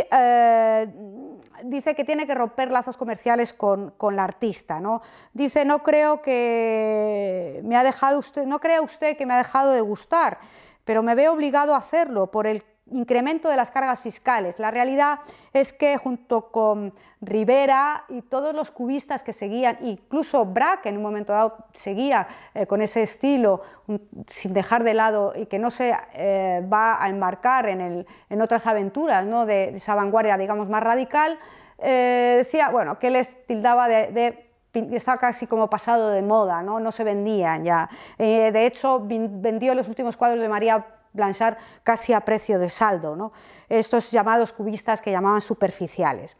dice que tiene que romper lazos comerciales con, la artista. ¿no? Dice, no creo que me ha dejado usted, no crea usted que me ha dejado de gustar, pero me veo obligado a hacerlo por el incremento de las cargas fiscales. La realidad es que junto con Rivera y todos los cubistas que seguían, incluso Braque en un momento dado seguía eh, con ese estilo sin dejar de lado y que no se eh, va a embarcar en, otras aventuras ¿no? de, esa vanguardia digamos más radical, eh, decía bueno, que les tildaba de, de está casi como pasado de moda, no, no se vendían ya. de hecho, vendió los últimos cuadros de María Blanchard casi a precio de saldo, estos llamados cubistas que llamaban superficiales.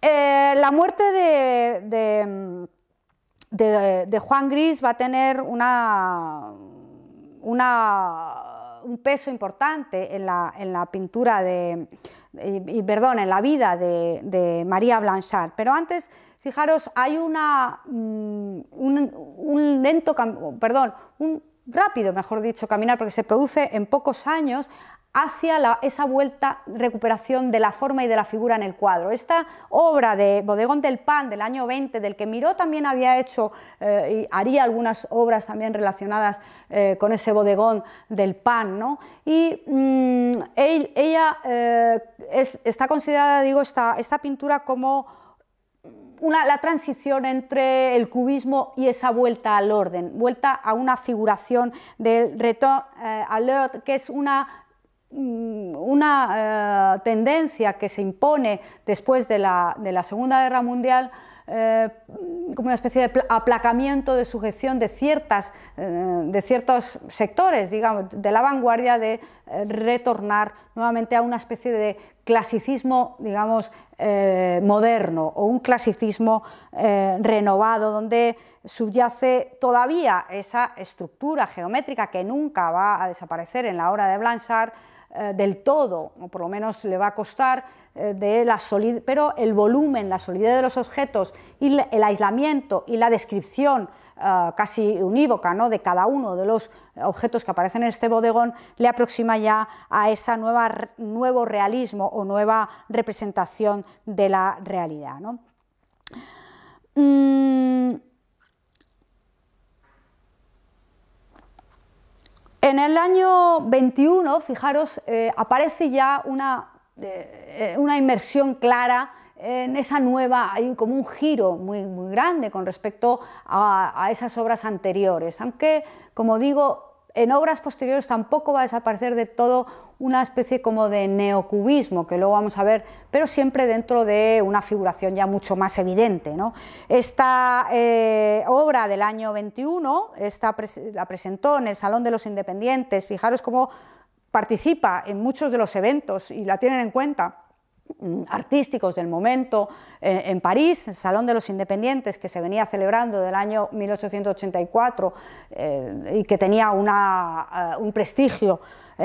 Eh, la muerte de, Juan Gris va a tener una, un peso importante en la, pintura de, y, perdón, en la vida de, María Blanchard. Pero antes, fijaros, hay una, mm, un, un lento, perdón, un rápido, mejor dicho, caminar, porque se produce en pocos años hacia la, esa vuelta, recuperación de la forma y de la figura en el cuadro. Esta obra de Bodegón del Pan del año 20, del que Miró también había hecho eh, y haría algunas obras también relacionadas eh, con ese bodegón del pan, ¿no? y mm, ella eh, está considerada, digo, esta pintura como la transición entre el cubismo y esa vuelta al orden, vuelta a una figuración del retour eh, al l'ordre, que es una mm, eh, tendencia que se impone después de la Segunda Guerra Mundial eh, como una especie de aplacamiento de sujeción de, ciertas, eh, de ciertos sectores, de la vanguardia, de eh, retornar nuevamente a una especie de clasicismo, digamos, moderno o un clasicismo renovado, donde subyace todavía esa estructura geométrica que nunca va a desaparecer en la obra de Blanchard, eh, del todo, o por lo menos le va a costar, eh, de la pero el volumen, la solidez de los objetos y el aislamiento y la descripción eh, casi unívoca ¿no? de cada uno de los objetos que aparecen en este bodegón le aproxima ya a ese nuevo realismo o nueva representación de la realidad. Mm, En el año 21, fijaros, eh, aparece ya una, eh, eh, una inmersión clara en esa nueva, hay como un giro muy, muy grande con respecto a esas obras anteriores, aunque, como digo, en obras posteriores tampoco va a desaparecer de todo una especie como de neocubismo, que luego vamos a ver, pero siempre dentro de una figuración ya mucho más evidente. Esta eh, obra del año 21 esta la presentó en el Salón de los Independientes, fijaros cómo participa en muchos de los eventos y la tienen en cuenta Mm, artísticos del momento eh, en París, el Salón de los Independientes que se venía celebrando del año 1884 eh, y que tenía eh, un prestigio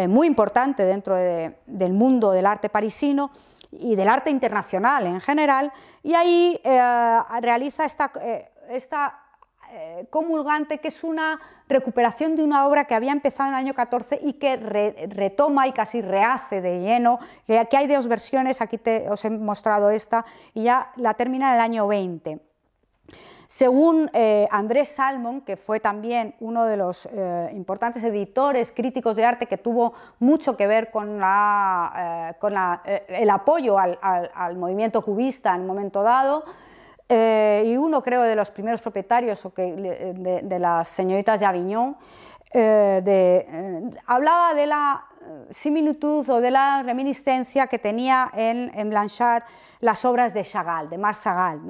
muy importante dentro del mundo del arte parisino y del arte internacional en general, y ahí realiza esta, esta eh, comulgante, que es una recuperación de una obra que había empezado en el año 14 y que retoma y casi rehace de lleno, que aquí hay dos versiones, aquí te, os he mostrado esta, y ya la termina en el año 20. Según eh, Andrés Salmon, que fue también uno de los eh, importantes editores, críticos de arte, que tuvo mucho que ver con, el apoyo al, al, movimiento cubista en un momento dado, eh, y uno creo de los primeros propietarios o de, las señoritas de Aviñón, eh, eh, hablaba de la similitud o de la reminiscencia que tenía en, Blanchard las obras de Chagall, de Marc Chagall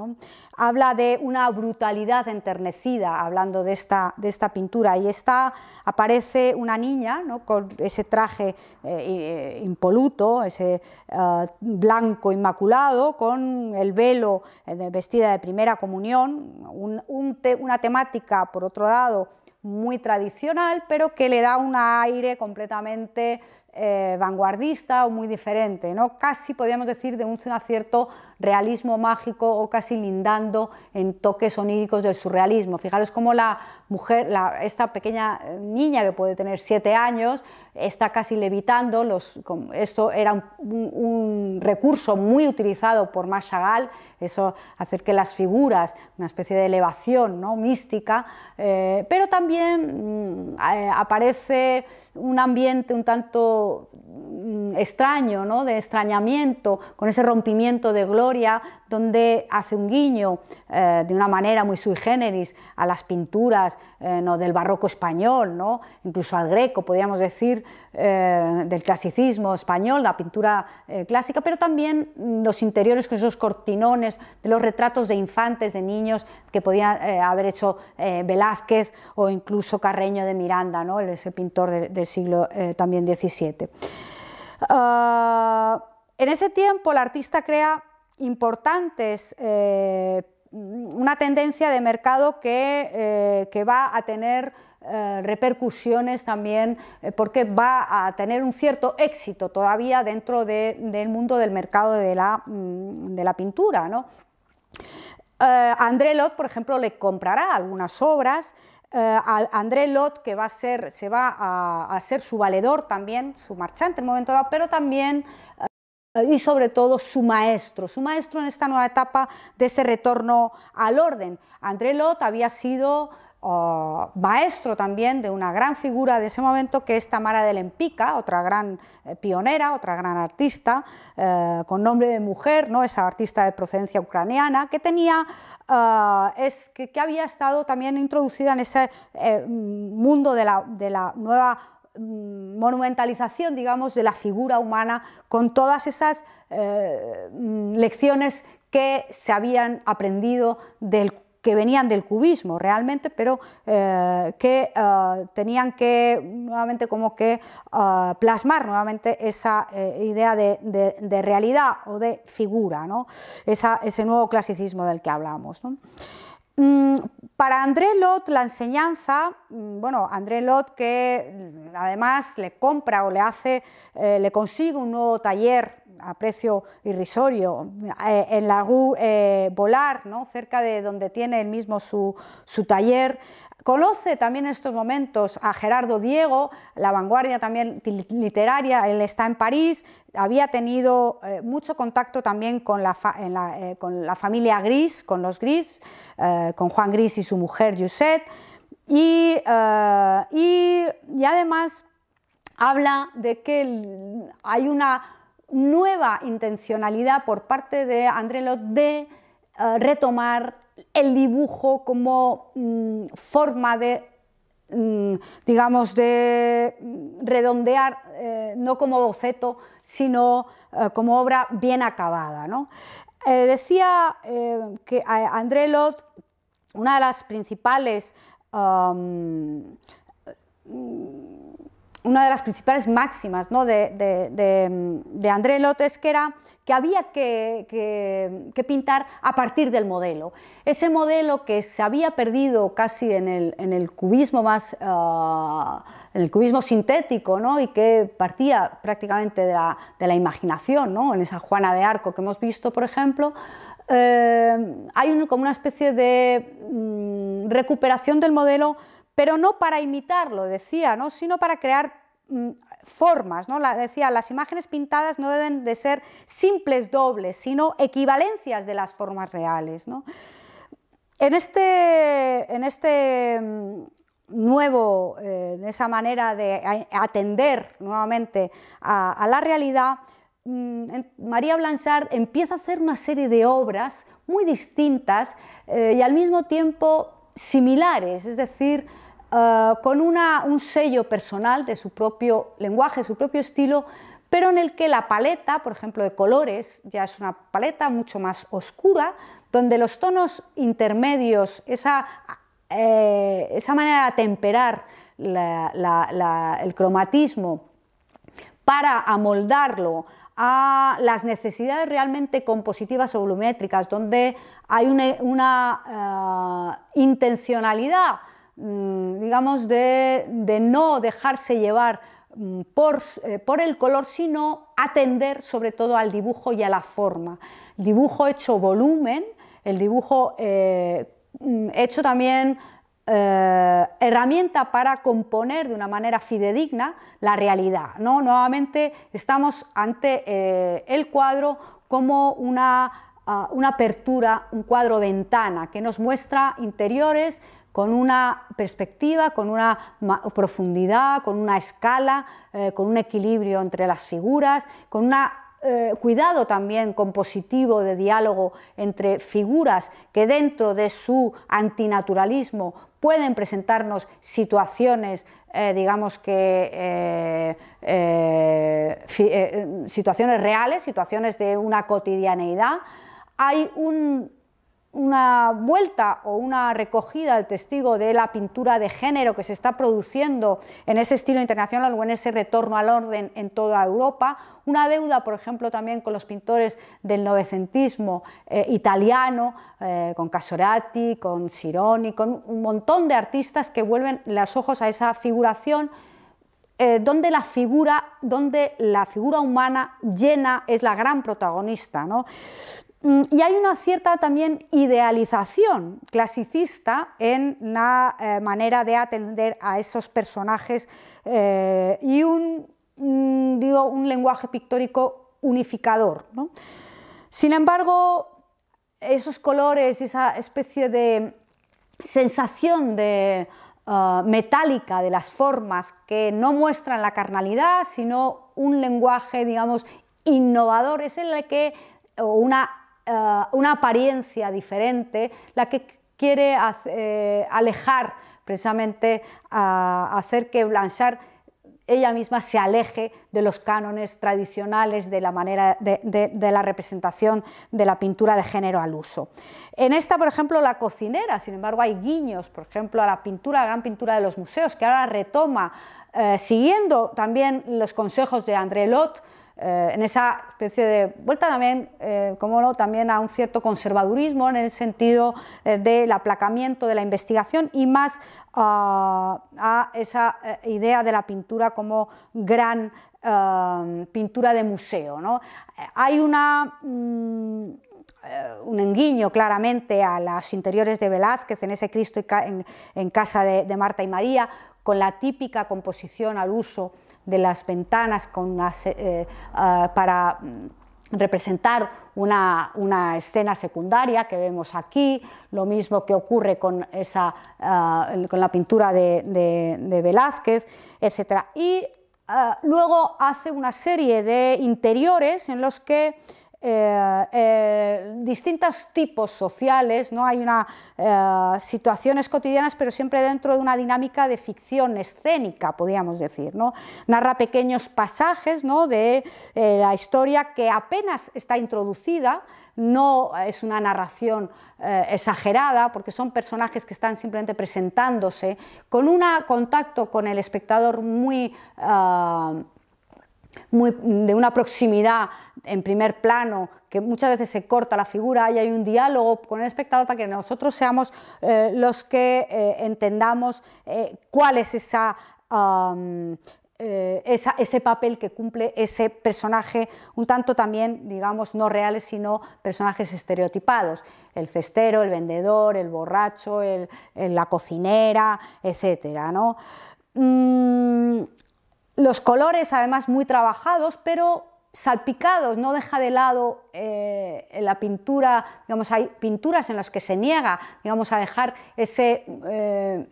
habla de una brutalidad enternecida, hablando de esta, de esta pintura, y está, aparece una niña con ese traje eh, eh, impoluto, ese eh, blanco inmaculado, con el velo vestida de primera comunión, una temática, por otro lado, muy tradicional, pero que le da un aire completamente eh, vanguardista o muy diferente, ¿no? casi podríamos decir de un, cierto realismo mágico o casi lindando en toques oníricos del surrealismo. Fijaros cómo la mujer, esta pequeña eh, niña que puede tener siete años, está casi levitando, esto era un, recurso muy utilizado por Machagall, eso hacer que las figuras, una especie de elevación ¿no? mística, eh, pero también mm, aparece un ambiente un tanto Mm, extraño, ¿no? de extrañamiento, con ese rompimiento de gloria, donde hace un guiño eh, de una manera muy sui generis a las pinturas eh, del barroco español, ¿no? incluso al greco, podríamos decir, eh, del clasicismo español, la pintura eh, clásica, pero también los interiores con esos cortinones, de los retratos de infantes, de niños que podía eh, haber hecho Velázquez o incluso Carreño de Miranda, ¿no? ese pintor del siglo también XVII. Ah, en ese tiempo el artista crea importantes una tendencia de mercado que va a tener eh, repercusiones también, eh, porque va a tener un cierto éxito todavía dentro del mundo del mercado de la, mm, de la pintura. ¿no? Eh, André Lot, por ejemplo, le comprará algunas obras. André Lot, que va a ser, se va a, a, ser su valedor también, su marchante en el momento dado, pero también y sobre todo su maestro, su maestro en esta nueva etapa de ese retorno al orden. André Lot había sido maestro también de una gran figura de ese momento que es Tamara de Lempica, otra gran eh, pionera, otra gran artista eh, con nombre de mujer, ¿no? esa artista de procedencia ucraniana que tenía, eh, es, que, había estado también introducida en ese mundo de la, nueva mm, monumentalización, digamos, de la figura humana con todas esas mm, lecciones que se habían aprendido del que venían del cubismo realmente, pero eh, que eh, tenían que nuevamente como que eh, plasmar nuevamente esa idea de, realidad o de figura, ¿no? ese nuevo clasicismo del que hablamos. Mm, para André Lot la enseñanza, mm, bueno, André Lot que mm, además le compra o le hace, le consigue un nuevo taller a precio irrisorio, eh, en la rue eh, Volar, ¿no? cerca de donde tiene él mismo su, taller. Conoce también en estos momentos a Gerardo Diego, la vanguardia también literaria, él está en París, había tenido eh, mucho contacto también con la, con la, familia Gris, con los Gris, con Juan Gris y su mujer Jusette, y, y además habla de que hay una nueva intencionalidad por parte de André Lot de eh, retomar el dibujo como mm, forma de mm, digamos de mm, redondear eh, no como boceto sino eh, como obra bien acabada decía que André Lot una de las principales um, una de las principales máximas de, André López que era que había que, pintar a partir del modelo. Ese modelo que se había perdido casi en el, cubismo más, ah, en el cubismo sintético, y que partía prácticamente de la, imaginación, en esa Juana de Arco que hemos visto, por ejemplo, eh, hay como una especie de mm, recuperación del modelo pero no para imitarlo, decía, ¿no? sino para crear mm, formas, ¿no? decía, las imágenes pintadas no deben de ser simples dobles, sino equivalencias de las formas reales. En este, en este mm, nuevo, eh, esa manera de atender nuevamente a, la realidad, mm, María Blanchard empieza a hacer una serie de obras muy distintas eh, y al mismo tiempo similares, es decir, eh, con un sello personal de su propio lenguaje, su propio estilo, pero en el que la paleta, por ejemplo, de colores, ya es una paleta mucho más oscura, donde los tonos intermedios, esa, eh, manera de temperar el cromatismo para amoldarlo a las necesidades realmente compositivas o volumétricas, donde hay una, eh, intencionalidad Mm, digamos, de, no dejarse llevar mm, eh, por, el color, sino atender sobre todo al dibujo y a la forma. El dibujo hecho volumen, el dibujo eh, mm, hecho también eh, herramienta para componer de una manera fidedigna la realidad. ¿no? Nuevamente estamos ante el cuadro como una, ah, una apertura, un cuadro ventana que nos muestra interiores, con una perspectiva, con una profundidad, con una escala, eh, con un equilibrio entre las figuras, con un eh, cuidado también compositivo de diálogo entre figuras que dentro de su antinaturalismo pueden presentarnos situaciones, eh, digamos que, situaciones reales, situaciones de una cotidianeidad. Hay un una vuelta o una recogida al testigo de la pintura de género que se está produciendo en ese estilo internacional o en ese retorno al orden en toda Europa, una deuda, por ejemplo, también con los pintores del novecentismo eh, italiano, eh, con Casorati, con Sironi, con un montón de artistas que vuelven los ojos a esa figuración. Eh, donde, la figura, donde la figura humana llena es la gran protagonista. Mm, y hay una cierta también idealización clasicista en la eh, manera de atender a esos personajes eh, y un, mm, un lenguaje pictórico unificador. Sin embargo, esos colores esa especie de sensación de, eh, metálica de las formas que no muestran la carnalidad, sino un lenguaje, digamos, innovador, es el que una eh, una apariencia diferente, la que quiere eh, alejar precisamente a hacer que Blanchard ella misma se aleje de los cánones tradicionales de la manera de, la representación de la pintura de género al uso. En esta, por ejemplo, la cocinera, sin embargo, hay guiños, por ejemplo, a la pintura, la gran pintura de los museos, que ahora retoma, eh, siguiendo también los consejos de André Lot, eh, en esa especie de vuelta también, eh, como también a un cierto conservadurismo en el sentido eh, del aplacamiento de la investigación y más ah, a esa idea de la pintura como gran pintura de museo. Hay una... Mm, un enguiño claramente a los interiores de Velázquez en ese Cristo en, casa de Marta y María, con la típica composición al uso de las ventanas eh, eh, para mm, representar una, escena secundaria que vemos aquí, lo mismo que ocurre con, esa, eh, con la pintura de, Velázquez, etc. Y luego hace una serie de interiores en los que eh, eh, distintos tipos sociales, ¿no? hay una, eh, situaciones cotidianas, pero siempre dentro de una dinámica de ficción escénica, podríamos decir. ¿no? Narra pequeños pasajes de la historia que apenas está introducida, no es una narración exagerada, porque son personajes que están simplemente presentándose con un contacto con el espectador muy... Ah, de una proximidad en primer plano, que muchas veces se corta la figura y hay un diálogo con el espectador para que nosotros seamos eh, los que eh, entendamos eh, cuál es esa, ese papel que cumple ese personaje, un tanto también, digamos, no reales, sino personajes estereotipados, el cestero, el vendedor, el borracho, la cocinera, etcétera, mm, los colores, además, muy trabajados, pero salpicados, no deja de lado eh, la pintura, digamos, hay pinturas en las que se niega, digamos, a dejar ese, eh,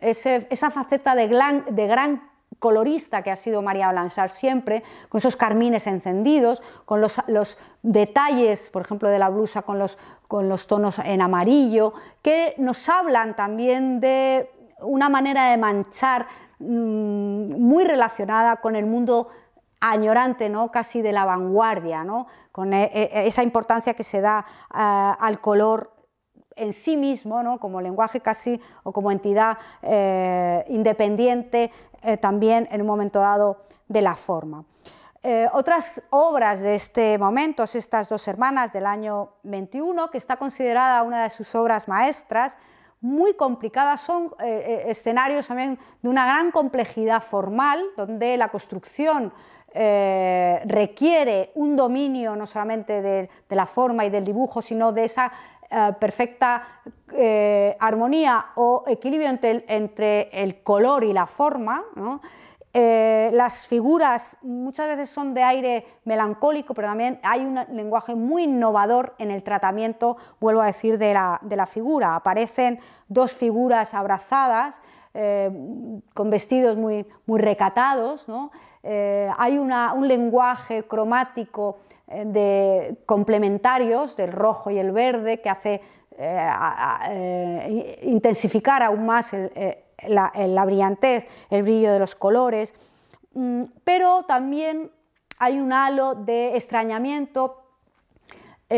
esa faceta de gran, colorista que ha sido María Blanchard siempre, con esos carmines encendidos, con los, los detalles, por ejemplo, de la blusa con los, con los tonos en amarillo, que nos hablan también de una manera de manchar mm, muy relacionada con el mundo añorante, ¿no? casi de la vanguardia, ¿no? con e, e, esa importancia que se da eh, al color en sí mismo, ¿no? como lenguaje casi o como entidad eh, independiente eh, también en un momento dado de la forma. otras obras de este momento son estas dos hermanas del año 21, que está considerada una de sus obras maestras, muy complicadas, son eh, eh, escenarios también de una gran complejidad formal, donde la construcción eh, requiere un dominio no solamente de, la forma y del dibujo, sino de esa perfecta armonía o equilibrio entre el, entre el color y la forma. Eh, las figuras muchas veces son de aire melancólico, pero también hay un lenguaje muy innovador en el tratamiento, vuelvo a decir, de la, figura. Aparecen dos figuras abrazadas, eh, con vestidos muy, muy recatados. Eh, hay un lenguaje cromático de complementarios del rojo y el verde que hace intensificar aún más el, eh, la, brillantez, el brillo de los colores, mm, pero también hay un halo de extrañamiento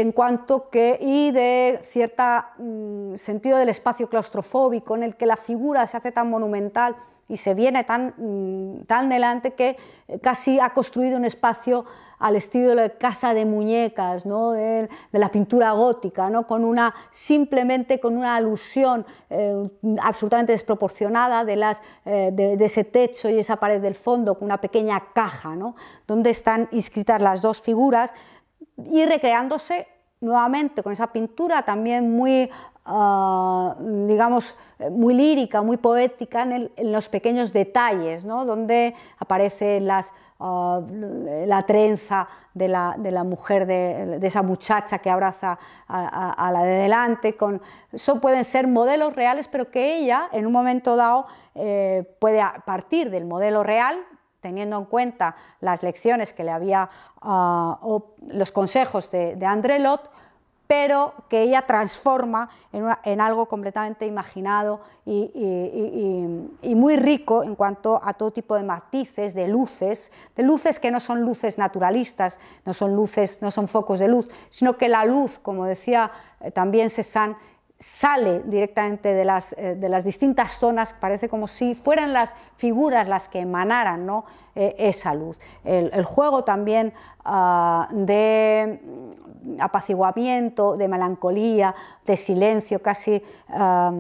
en cuanto que y de cierto mm, sentido del espacio claustrofóbico en el que la figura se hace tan monumental y se viene tan, mm, tan delante que eh, casi ha construido un espacio al estilo de casa de muñecas, de, la pintura gótica, ¿no? con una, simplemente con una alusión eh, absolutamente desproporcionada de, las, eh, de, ese techo y esa pared del fondo, con una pequeña caja, donde están inscritas las dos figuras, y recreándose nuevamente con esa pintura también muy, ah, muy lírica, muy poética en, los pequeños detalles, ¿no? donde aparece ah, la trenza de la, mujer, de, esa muchacha que abraza a, la de delante. eso pueden ser modelos reales, pero que ella en un momento dado eh, puede partir del modelo real teniendo en cuenta las lecciones que le había ah, los consejos de, André Lot, pero que ella transforma en, algo completamente imaginado y, muy rico en cuanto a todo tipo de matices, de luces, de luces que no son luces naturalistas, no son luces, no son focos de luz, sino que la luz, como decía eh, también Cézanne, sale directamente de las, eh, de las, distintas zonas, parece como si fueran las figuras las que emanaran ¿no? Eh, esa luz. El, juego también ah, de mm, apaciguamiento, de melancolía, de silencio casi... Ah,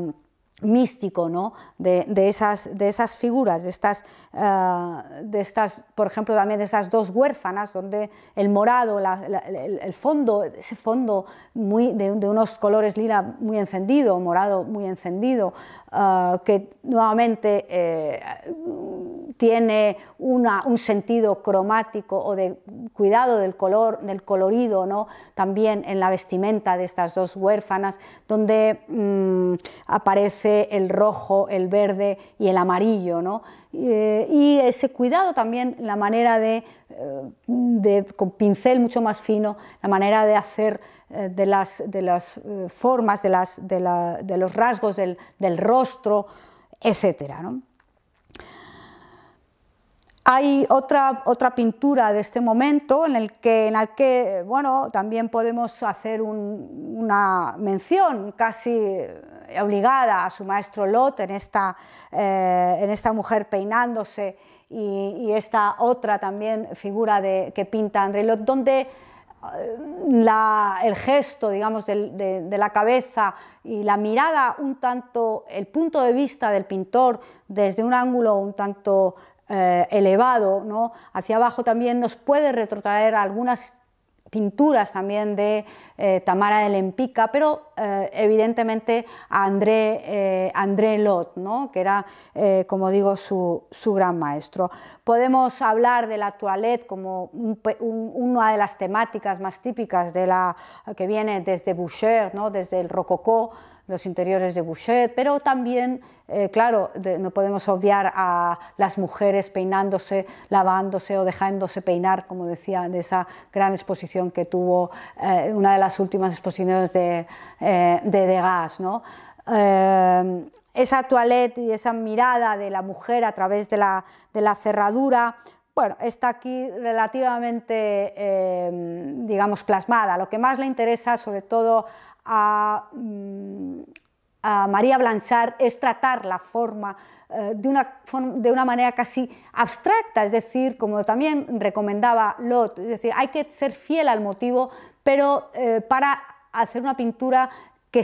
místico ¿no? de, esas, de esas figuras, de estas, eh, de estas, por ejemplo, también de esas dos huérfanas, donde el morado, el, fondo, ese fondo muy, de, unos colores lila muy encendido, morado muy encendido, eh, que nuevamente eh, tiene una, un sentido cromático o de cuidado del color, del colorido, ¿no? también en la vestimenta de estas dos huérfanas, donde mm, aparece el rojo, el verde y el amarillo. ¿no? Eh, y ese cuidado también, la manera eh, de, con pincel mucho más fino, la manera de hacer eh, de las, formas, de, los rasgos del, rostro, etc. Hay otra, otra pintura de este momento en el que, en la que bueno, también podemos hacer una mención casi obligada a su maestro Lot en esta, eh, en esta mujer peinándose y, esta otra también figura que pinta André Lot, donde eh, el gesto, digamos, de, de, la cabeza y la mirada, un tanto, el punto de vista del pintor desde un ángulo un tanto eh, elevado ¿no? hacia abajo también nos puede retrotraer algunas pinturas también de eh, Tamara de Lempica, pero eh, evidentemente a André, André Lot, ¿no? que era, como digo, su, su, gran maestro. Podemos hablar de la toilette como una de las temáticas más típicas de la, que viene desde Boucher, ¿no? desde el rococó, los interiores de Boucher, pero también, eh, claro, no podemos obviar a las mujeres peinándose, lavándose o dejándose peinar, como decía, de esa gran exposición que tuvo eh, una de las últimas exposiciones de, eh, de Degas. esa toilette y esa mirada de la mujer a través de la, cerradura, bueno, está aquí relativamente, digamos, plasmada. Lo que más le interesa, sobre todo Mm, a, María Blanchard es tratar la forma eh, de, una, de una manera casi abstracta, es decir, como también recomendaba Lot, es decir, hay que ser fiel al motivo, pero eh, para hacer una pintura que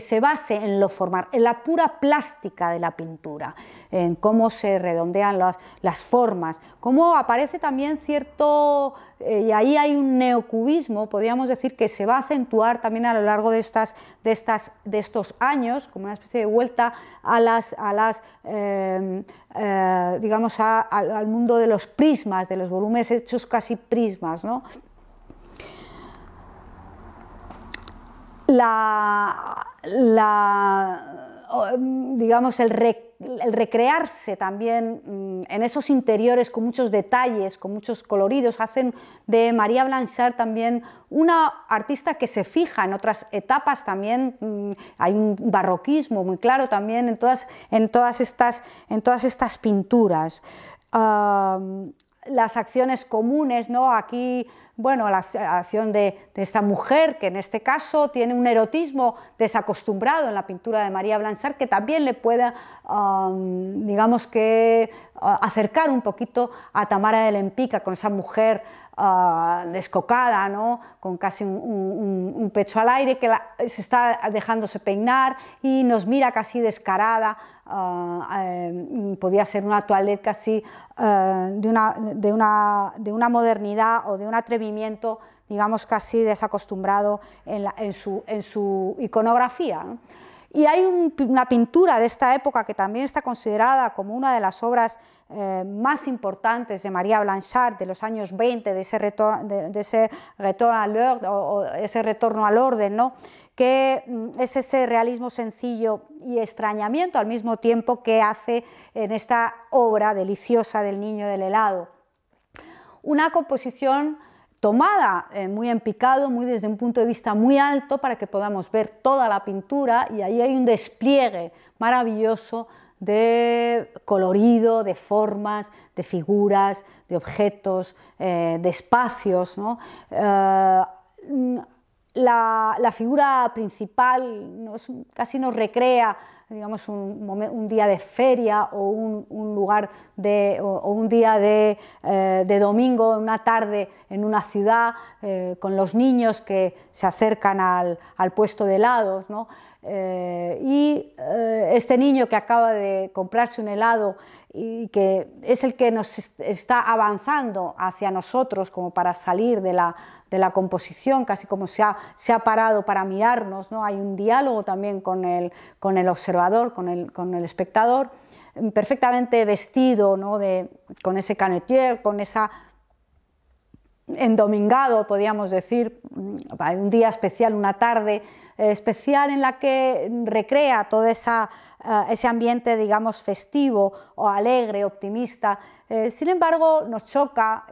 se, base en lo formar en la pura plástica de la pintura, en cómo se redondean las, formas, cómo aparece también cierto, eh, y ahí hay un neocubismo, podríamos decir, que se va a acentuar también a lo largo de, estas, de, estas, de estos años, como una especie de vuelta a las, a las em, eh, digamos, al mundo de los prismas, de los volúmenes hechos casi prismas, ¿no? la, mm, digamos, el, recrearse también mm, en esos interiores con muchos detalles, con muchos coloridos, hacen de María Blanchard también una artista que se fija en otras etapas también, mm, hay un barroquismo muy claro también en todas, en todas, estas, en todas estas pinturas. Ah, las acciones comunes, ¿no? Aquí bueno, la, acción de, esta mujer, que en este caso tiene un erotismo desacostumbrado en la pintura de María Blanchard, que también le pueda, digamos que, acercar un poquito a Tamara de Lempica, con esa mujer descocada, ¿no? con casi un, pecho al aire, que se está dejándose peinar y nos mira casi descarada, podría em, podía ser una toilette casi eh, de una, de, una, modernidad o de una atrevimiento digamos, casi desacostumbrado en, su, iconografía. Y hay una pintura de esta época que también está considerada como una de las obras eh, más importantes de María Blanchard de los años 20, de ese, retorno, al orden, que mm, es ese realismo sencillo y extrañamiento al mismo tiempo que hace en esta obra deliciosa del niño del helado. Una composición tomada eh, muy en picado, muy desde un punto de vista muy alto para que podamos ver toda la pintura y ahí hay un despliegue maravilloso de colorido, de formas, de figuras, de objetos, eh, de espacios. Eh, la, figura principal casi nos recrea digamos, un, día de feria o un, lugar o, un día eh, de, domingo, una tarde en una ciudad eh, con los niños que se acercan al, puesto de helados. Eh, y eh, este niño que acaba de comprarse un helado y que es el que nos está avanzando hacia nosotros como para salir de la, composición, casi como se ha, se ha, parado para mirarnos, ¿no? hay un diálogo también con el, con el observador, con el, con el espectador, mm, perfectamente vestido, con ese canetier, con esa endomingado, podríamos decir, un día especial, una tarde eh, especial en la que recrea todo eh, ese ambiente, digamos, festivo o alegre, optimista. Eh, sin embargo, nos choca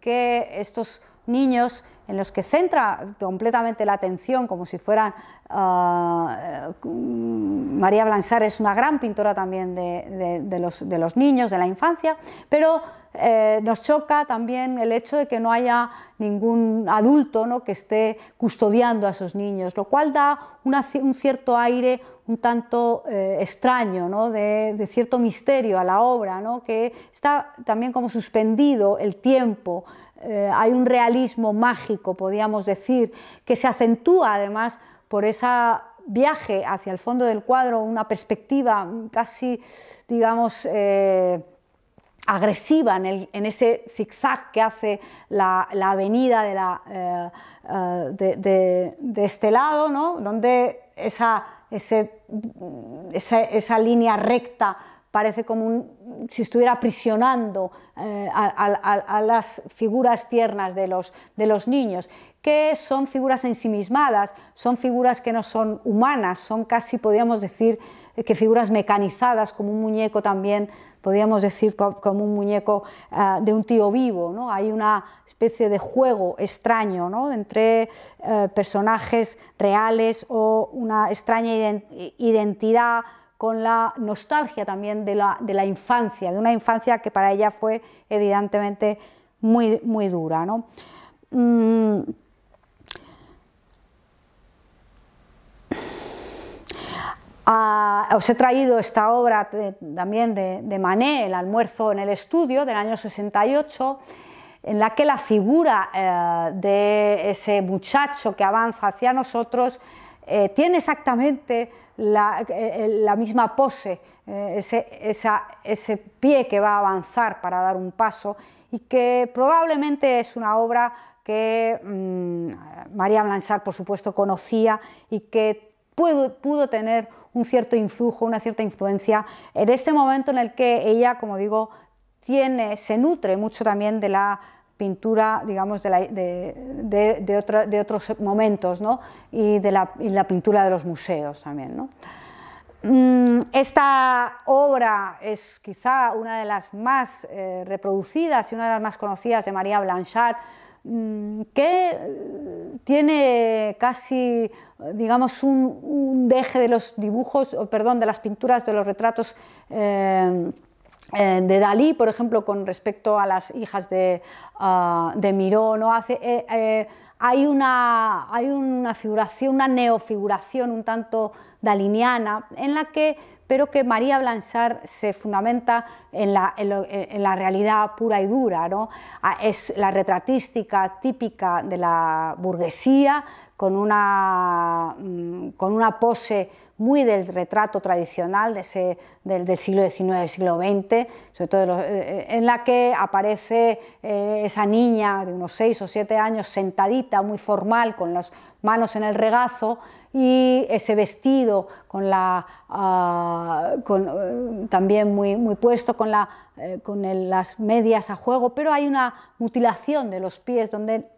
que estos niños en los que centra completamente la atención, como si fueran... Ah, eh, María Blanchard es una gran pintora también de, los, niños, de la infancia, pero eh, nos choca también el hecho de que no haya ningún adulto que esté custodiando a esos niños, lo cual da un cierto aire un tanto eh, extraño, de, cierto misterio a la obra, ¿no? que está también como suspendido el tiempo, eh, hay un realismo mágico, podríamos decir, que se acentúa además por ese viaje hacia el fondo del cuadro, una perspectiva casi, digamos, eh, agresiva en, ese zigzag que hace la, avenida de, este lado, ¿no? donde esa ese, esa, esa línea recta parece como si estuviera aprisionando eh, a, las figuras tiernas de los, niños, que son figuras ensimismadas, son figuras que no son humanas, son casi, podríamos decir, eh, que figuras mecanizadas, como un muñeco también, podríamos decir, como un muñeco eh, de un tío vivo. Hay una especie de juego extraño entre personajes reales o una extraña identidad con la nostalgia también de la, infancia, de una infancia que para ella fue evidentemente muy, dura. Mm. Ah, os he traído esta obra también de, de, Manet, El almuerzo en el estudio, del año 68, en la que la figura eh, de ese muchacho que avanza hacia nosotros eh, tiene exactamente eh, la, misma pose, eh, ese, pie que va a avanzar para dar un paso y que probablemente es una obra que mm, María Blanchard, por supuesto, conocía y que pudo, pudo tener un cierto influjo, una cierta influencia en este momento en el que ella, como digo, tiene, se nutre mucho también de la pintura, digamos, de, de, de, otros momentos y, de la, pintura de los museos también. Mm, esta obra es quizá una de las más eh, reproducidas y una de las más conocidas de María Blanchard, mm, que eh, tiene casi, digamos, un, un deje de los dibujos, perdón, de las pinturas, de los retratos. Eh, eh, de Dalí, por ejemplo, con respecto a las hijas de, ah, Miró, ¿no? Hace, eh, eh, hay, una, hay una figuración, una neofiguración un tanto daliniana, en la que, pero que María Blanchard se fundamenta en la, eh, realidad pura y dura. ¿no? Ah, es la retratística típica de la burguesía, con una, mm, con una pose muy del retrato tradicional de del, siglo XIX, del siglo XX, sobre todo eh, eh, en la que aparece esa niña de unos 6 o 7 años sentadita, muy formal, con los manos en el regazo y ese vestido con la, ah, eh, también muy, muy, puesto con, eh, con las medias a juego, pero hay una mutilación de los pies donde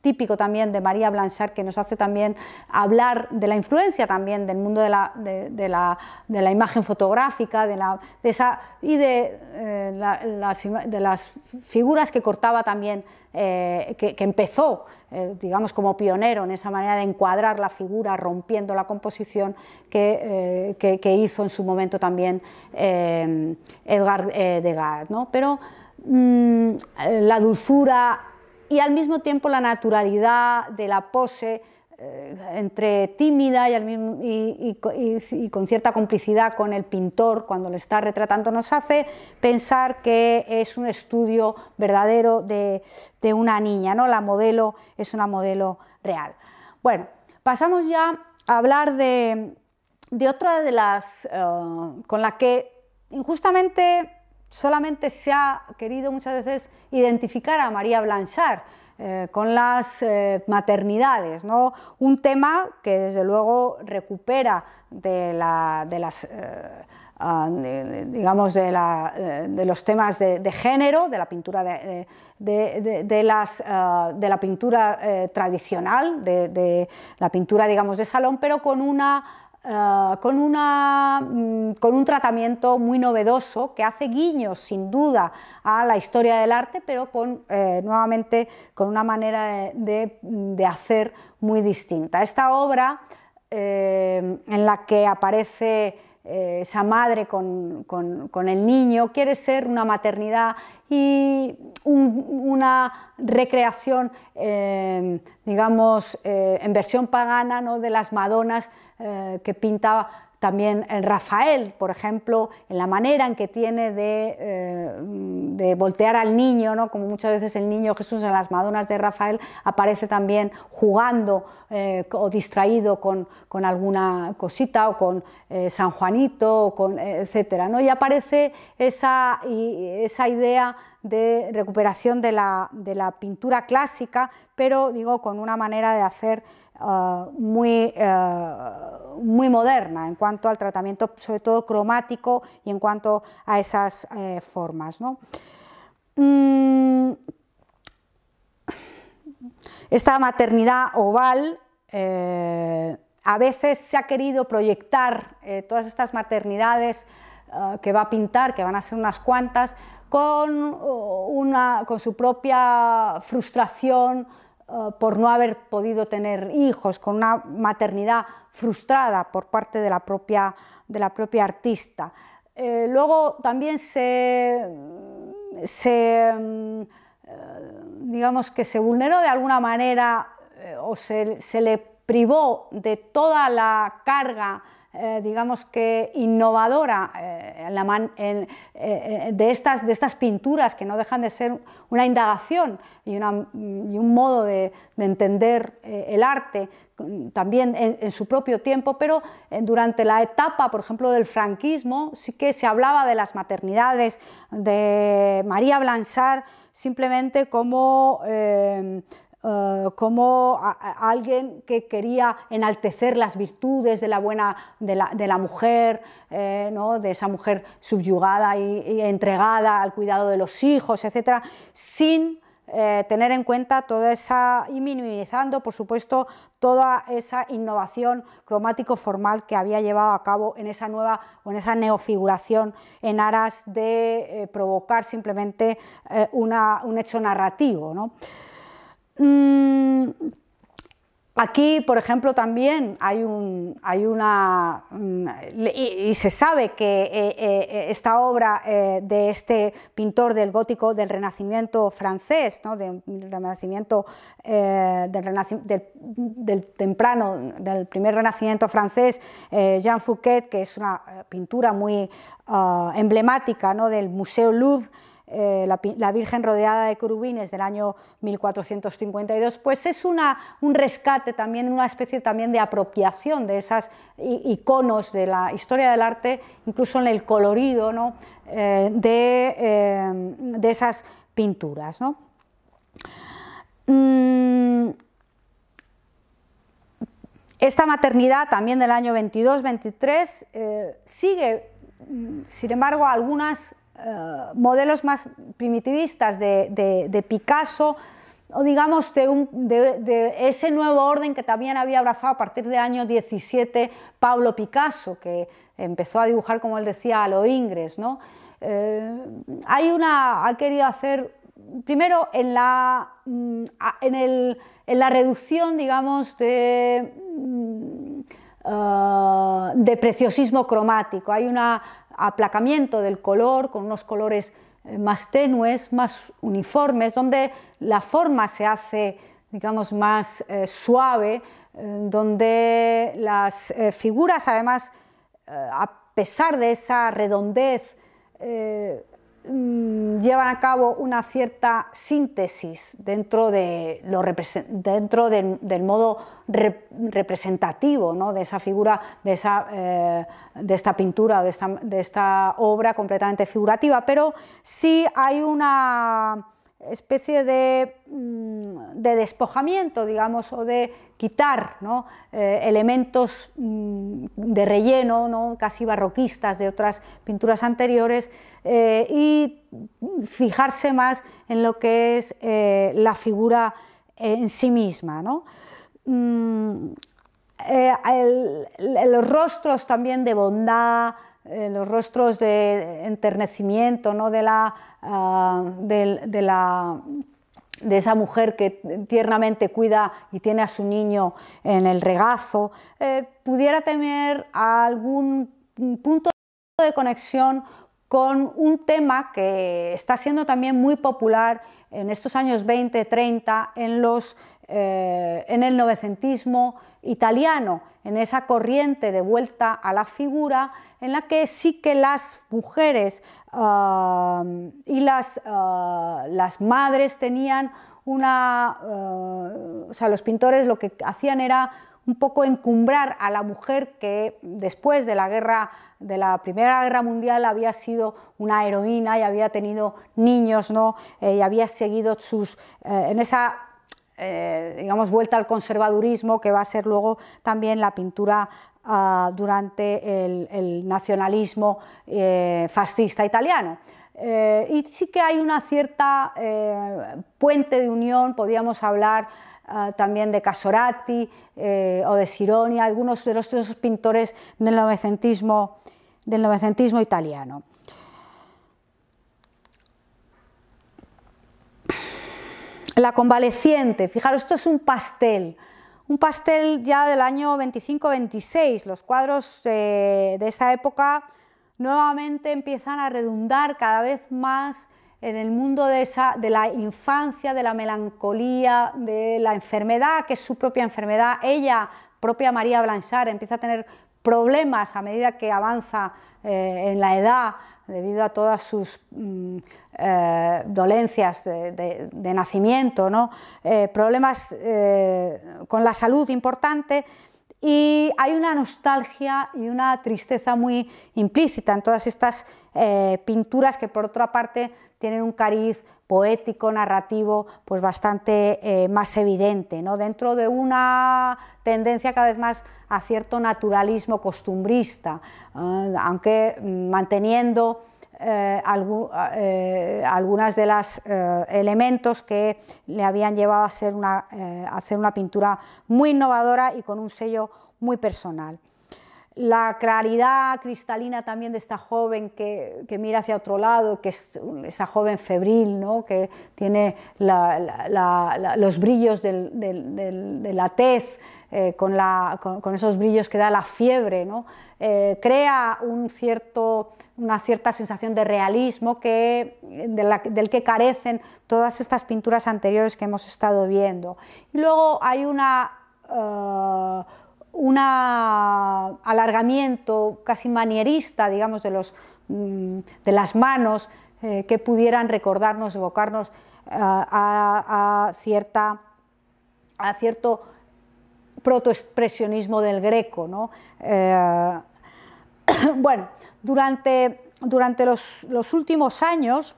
típico también de María Blanchard, que nos hace también hablar de la influencia también del mundo de la, imagen fotográfica de la, de esa, y de, eh, las, de las figuras que cortaba también, eh, que, empezó, eh, digamos, como pionero en esa manera de encuadrar la figura, rompiendo la composición que, hizo en su momento también Edgar Degas. ¿no? Pero mm, la dulzura y al mismo tiempo la naturalidad de la pose eh, entre tímida y, con cierta complicidad con el pintor cuando le está retratando nos hace pensar que es un estudio verdadero de, una niña, ¿no? la modelo es una modelo real. Bueno, pasamos ya a hablar de, otra de las eh, con la que injustamente solamente se ha querido muchas veces identificar a María Blanchard eh, con las eh, maternidades, ¿no? un tema que desde luego recupera de, las... Eh, ah, digamos, de, los temas de, género, de la pintura de, la pintura tradicional, de, la pintura, digamos, de salón, pero con una eh, con, mm, con un tratamiento muy novedoso que hace guiños sin duda a la historia del arte, pero eh, nuevamente con una manera de, hacer muy distinta. Esta obra eh, en la que aparece eh, esa madre con, el niño, quiere ser una maternidad y una recreación, em, digamos, eh, en versión pagana ¿no? de las Madonas eh, que pintaba también en Rafael, por ejemplo, en la manera en que tiene eh, de, voltear al niño, ¿no? como muchas veces el niño Jesús en las Madonas de Rafael aparece también jugando eh, o distraído con, alguna cosita o con eh, San Juanito, o con, etc. ¿no? Y aparece esa, idea de recuperación de la, de la pintura clásica, pero digo, con una manera de hacer Ah, ah, muy, moderna en cuanto al tratamiento, sobre todo cromático, y en cuanto a esas eh, formas. Mm, esta maternidad oval eh, a veces se ha querido proyectar eh, todas estas maternidades ah, que va a pintar, que van a ser unas cuantas, con, oh, con su propia frustración, eh, por no haber podido tener hijos, con una maternidad frustrada por parte de la propia, artista. Eh, luego también se, mm, eh, digamos que se vulneró de alguna manera o se, le privó de toda la carga eh, digamos que innovadora eh, eh, de, estas, de estas pinturas que no dejan de ser una indagación y, un modo de, entender el arte también en, en, su propio tiempo, pero durante la etapa, por ejemplo, del franquismo, sí que se hablaba de las maternidades de María Blanchard simplemente como eh, como alguien que quería enaltecer las virtudes de la buena de la, mujer, eh, de esa mujer subyugada y, entregada al cuidado de los hijos, etcétera, sin eh, tener en cuenta toda esa y minimizando, por supuesto, toda esa innovación cromático formal que había llevado a cabo en esa nueva o en esa neofiguración en aras de provocar simplemente un hecho narrativo. ¿no? Mm, aquí, por ejemplo, también hay, una... Mm, y, se sabe que eh, eh, esta obra eh, de este pintor del gótico del Renacimiento francés, renacimiento, del, temprano, del primer Renacimiento francés, Jean Fouquet, que es una pintura muy ah, emblemática del Museo Louvre, eh, la, Virgen rodeada de querubines del año 1452, pues es una, un rescate también, una especie también de apropiación de esas iconos de la historia del arte, incluso en el colorido eh, eh, de, esas pinturas. Mm, esta maternidad también del año 22-23 sigue, mm, sin embargo, algunas eh, modelos más primitivistas de, Picasso, o digamos de, ese nuevo orden que también había abrazado a partir del año 17 Pablo Picasso, que empezó a dibujar, como él decía, a lo ingres. ¿no? Eh, hay una, ha querido hacer primero en la, mm, en, la, reducción, digamos, de, mm, eh, de preciosismo cromático. Hay una aplacamiento del color con unos colores eh, más tenues, más uniformes, donde la forma se hace digamos, más eh, suave, eh, donde las figuras, además, a pesar de esa redondez Mm, llevan a cabo una cierta síntesis dentro, de lo dentro del, modo representativo ¿no? de esa figura, de, esa, eh, de esta pintura, de esta obra completamente figurativa, pero sí hay una especie mm, de, despojamiento, digamos, o de quitar eh, elementos mm, de relleno, casi barroquistas de otras pinturas anteriores, eh, y fijarse más en lo que es eh, la figura en sí misma. Mm, los rostros también de bondad, eh, los rostros de enternecimiento ¿no? Ah, de, la, de, esa mujer que tiernamente cuida y tiene a su niño en el regazo, eh, pudiera tener algún punto de conexión con un tema que está siendo también muy popular en estos años 20, 30 en los eh, en el novecentismo italiano, en esa corriente de vuelta a la figura, en la que sí que las mujeres ah, y las, ah, las, madres tenían una... Ah, o sea, los pintores lo que hacían era un poco encumbrar a la mujer que después de la guerra de la Primera Guerra Mundial había sido una heroína y había tenido niños, ¿no? Eh, y había seguido sus eh, en esa eh, digamos, vuelta al conservadurismo, que va a ser luego también la pintura ah, durante el, nacionalismo eh, fascista italiano. Eh, y sí que hay una cierta puente de unión, podríamos hablar ah, también de Casorati o de Sironi, algunos de los pintores del del novecentismo italiano. La convaleciente, fijaros, esto es un pastel, un pastel ya del año 25-26, los cuadros eh, de esa época nuevamente empiezan a redundar cada vez más en el mundo de, esa, de la infancia, de la melancolía, de la enfermedad, que es su propia enfermedad. Ella, propia María Blanchard, empieza a tener problemas a medida que avanza eh, en la edad, debido a todas sus mm, eh, dolencias de, nacimiento, eh, problemas eh, con la salud importante y hay una nostalgia y una tristeza muy implícita en todas estas pinturas que por otra parte tienen un cariz poético, narrativo, pues bastante más evidente, dentro de una tendencia cada vez más a cierto naturalismo costumbrista, aunque manteniendo eh, eh, algunas de los eh, elementos que le habían llevado a, una, eh, a hacer una pintura muy innovadora y con un sello muy personal la claridad cristalina también de esta joven que, mira hacia otro lado, que es esa joven febril, ¿no? que tiene los brillos de la tez, eh, con, esos brillos que da la fiebre, ¿no? Eh, crea una cierta sensación de realismo que, del que carecen todas estas pinturas anteriores que hemos estado viendo. Y luego hay una... Eh, un alargamiento casi manierista, digamos, de, mm, las manos eh, que pudieran recordarnos, evocarnos eh, a, cierta, a cierto protoexpresionismo del greco. Eh, bueno, durante, durante los últimos años,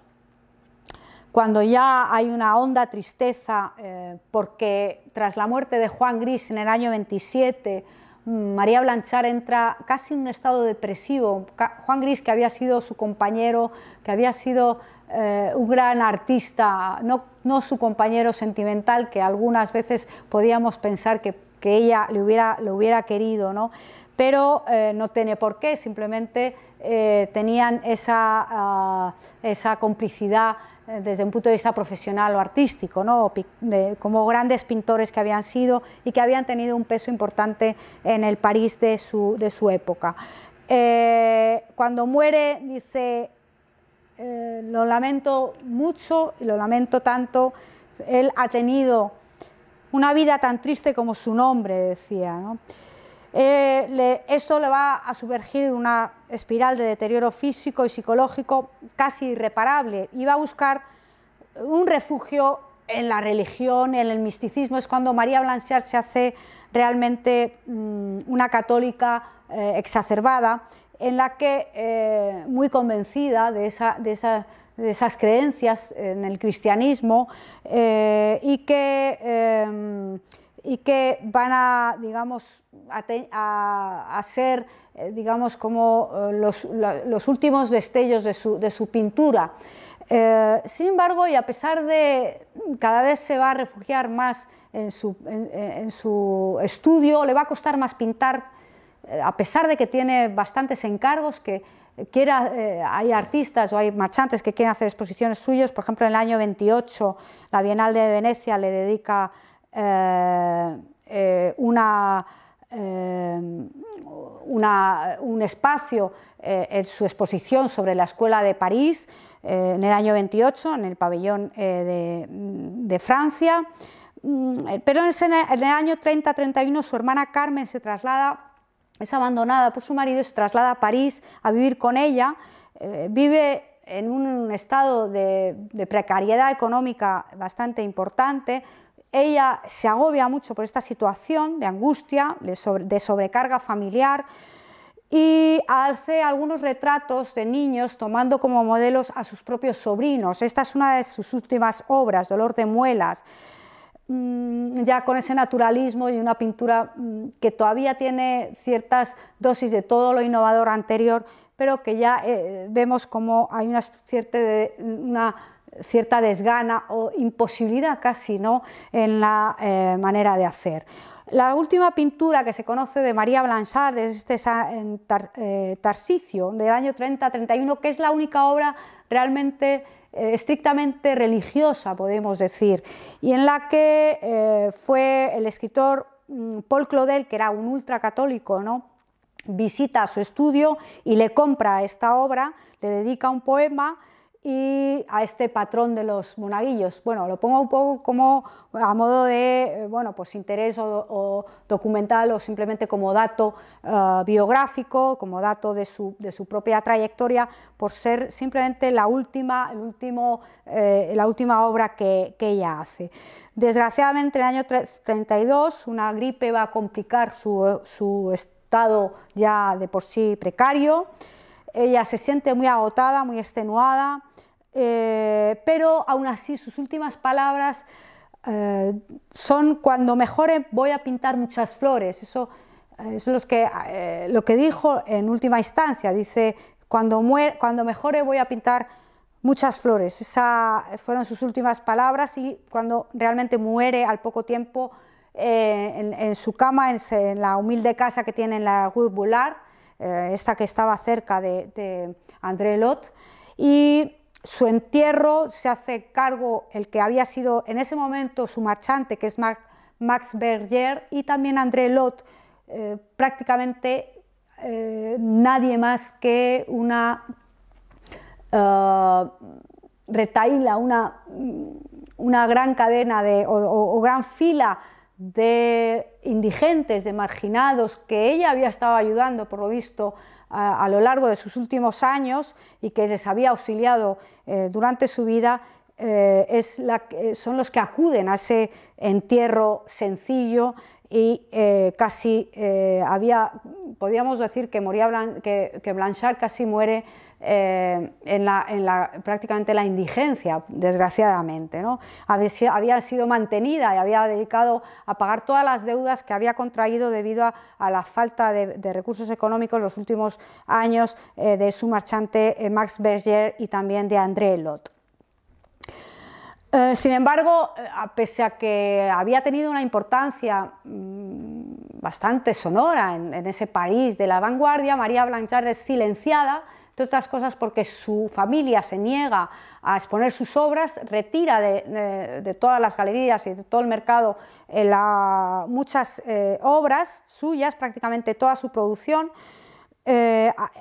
cuando ya hay una honda tristeza eh, porque tras la muerte de Juan Gris en el año 27, mm, María Blanchard entra casi en un estado depresivo. Juan Gris, que había sido su compañero, que había sido eh, un gran artista, no, su compañero sentimental, que algunas veces podíamos pensar que, ella le hubiera, lo hubiera querido, ¿no? pero eh, no tiene por qué, simplemente eh, tenían esa, ah, complicidad eh, desde un punto de vista profesional o artístico, como grandes pintores que habían sido y que habían tenido un peso importante en el París de su, época. cuando muere dice, lo lamento mucho y lo lamento tanto, él ha tenido una vida tan triste como su nombre, decía. Eh, eso le va a sumergir una espiral de deterioro físico y psicológico casi irreparable y va a buscar un refugio en la religión, en el misticismo, es cuando María Blanchard se hace realmente mm, una católica eh, exacerbada, en la que, eh, muy convencida de, esas creencias en el cristianismo, y que em, y que van a, digamos, a, ser, eh, digamos, como eh, los, últimos destellos de su, pintura. Eh, sin embargo, y a pesar de cada vez se va a refugiar más en su, estudio, le va a costar más pintar, a pesar de que tiene bastantes encargos que Quiera, hay artistas o hay marchantes que quieren hacer exposiciones suyas, por ejemplo en el año 28 la Bienal de Venecia le dedica eh, eh, eh, una, un espacio en su exposición sobre la Escuela de París en el año 28, en el pabellón de, Francia. Mm, pero en el año 30-31 su hermana Carmen se traslada, es abandonada por su marido, se traslada a París a vivir con ella, vive en un estado de, precariedad económica bastante importante, ella se agobia mucho por esta situación de angustia, de, sobrecarga familiar y hace algunos retratos de niños tomando como modelos a sus propios sobrinos. Esta es una de sus últimas obras, Dolor de Muelas, mm, ya con ese naturalismo y una pintura mm, que todavía tiene ciertas dosis de todo lo innovador anterior, pero que ya eh, vemos como hay una cierta... De, una, cierta desgana o imposibilidad casi ¿no? en la eh, manera de hacer. La última pintura que se conoce de María Blanchard es este en eh, Tarsicio del año 30-31, que es la única obra realmente eh, estrictamente religiosa, podemos decir, y en la que fue el escritor mm, Paul Claudel, que era un ultracatólico, ¿no? visita su estudio y le compra esta obra, le dedica un poema y a este patrón de los monaguillos. Bueno, lo pongo un poco como a modo de eh, pues interés o, o documental o simplemente como dato eh, biográfico, como dato de su, propia trayectoria, por ser simplemente la última, último, eh, la última obra que, ella hace. Desgraciadamente, en el año 32, una gripe va a complicar su estado ya de por sí precario. Ella se siente muy agotada, muy extenuada, eh, pero aún así sus últimas palabras eh, son cuando mejore voy a pintar muchas flores. Eso eh, es los que, lo que dijo en última instancia. Dice, cuando, muere cuando mejore voy a pintar muchas flores. Esas fueron sus últimas palabras y cuando realmente muere al poco tiempo en, su cama, en, la humilde casa que tiene en la Rue Boulard, esta que estaba cerca de, de André Lot, y su entierro se hace cargo el que había sido en ese momento su marchante, que es Max Berger, y también André Lot, eh, prácticamente eh, nadie más que una retaila, eh, retaíla, una, gran cadena o gran fila de indigentes, de marginados, que ella había estado ayudando, por lo visto, a, lo largo de sus últimos años y que les había auxiliado eh, durante su vida, eh, son los que acuden a ese entierro sencillo, y eh, casi eh, había, podríamos decir que, moría que, Blanchard casi muere eh, en, la, prácticamente la indigencia, desgraciadamente. ¿no? Había, había, sido mantenida y había dedicado a pagar todas las deudas que había contraído debido a, la falta de, recursos económicos los últimos años de su marchante Max Berger y también de André Lot. Eh, sin embargo, eh, pese a que había tenido una importancia mm, bastante sonora en, ese país de la vanguardia, María Blanchard es silenciada, entre otras cosas porque su familia se niega a exponer sus obras, retira de, todas las galerías y de todo el mercado eh, muchas obras suyas, prácticamente toda su producción,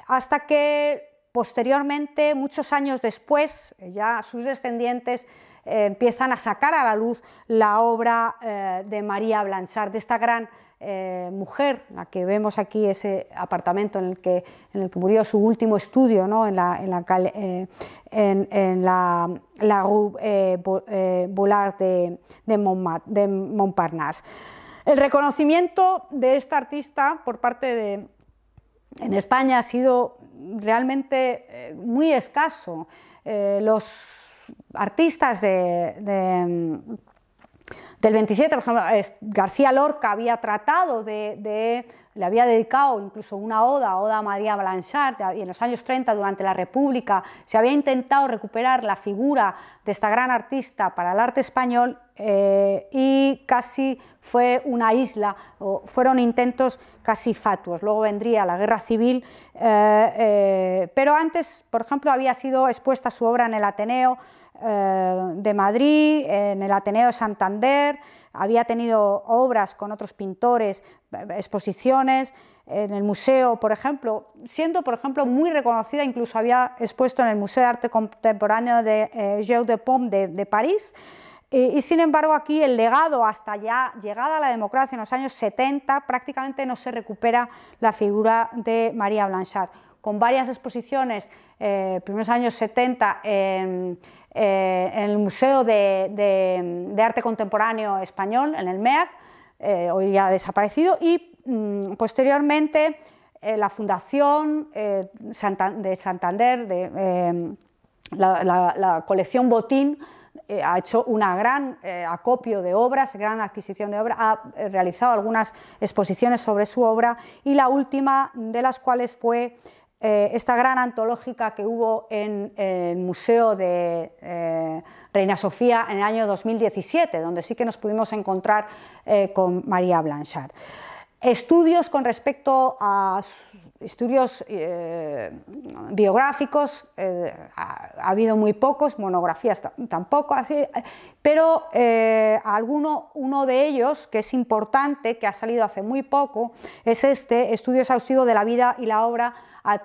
hasta que posteriormente, muchos años después, ya sus descendientes empiezan a sacar a la luz la obra eh, de María Blanchard, de esta gran eh, mujer, la que vemos aquí ese apartamento en el que, en el que murió su último estudio, en la, en, la, eh, la Rue Boulard de, Montparnasse. El reconocimiento de esta artista por parte de en España ha sido realmente muy escaso. los artistas de, del 27, por ejemplo, García Lorca había tratado de, de, le había dedicado incluso una oda, Oda a María Blanchard, y en los años 30, durante la República, se había intentado recuperar la figura de esta gran artista para el arte español eh, y casi fue una isla, fueron intentos casi fatuos. Luego vendría la guerra civil, eh, eh, pero antes, por ejemplo, había sido expuesta su obra en el Ateneo de Madrid, en el Ateneo de Santander, había tenido obras con otros pintores, exposiciones en el museo, por ejemplo, siendo, por ejemplo, muy reconocida, incluso había expuesto en el Museo de Arte Contemporáneo de Gilles de Pomme de París, y sin embargo aquí el legado hasta ya llegada a la democracia en los años 70 prácticamente no se recupera la figura de María Blanchard, con varias exposiciones, eh, primeros años 70, eh, en, el Museo de, Arte Contemporáneo Español, en el MEAC, eh, hoy ya desaparecido, y mm, posteriormente la Fundación de Santander, de, la colección Botín, eh, ha hecho una gran eh, acopio de obras, gran adquisición de obras, ha eh, realizado algunas exposiciones sobre su obra y la última de las cuales fue esta gran antológica que hubo en, el Museo de Reina Sofía en el año 2017, donde sí que nos pudimos encontrar con María Blanchard. Estudios con respecto a estudios eh, biográficos, eh, ha, habido muy pocos, monografías tampoco, así, pero eh, alguno, uno de ellos que es importante, que ha salido hace muy poco, es este, Estudio exhaustivo de la vida y la obra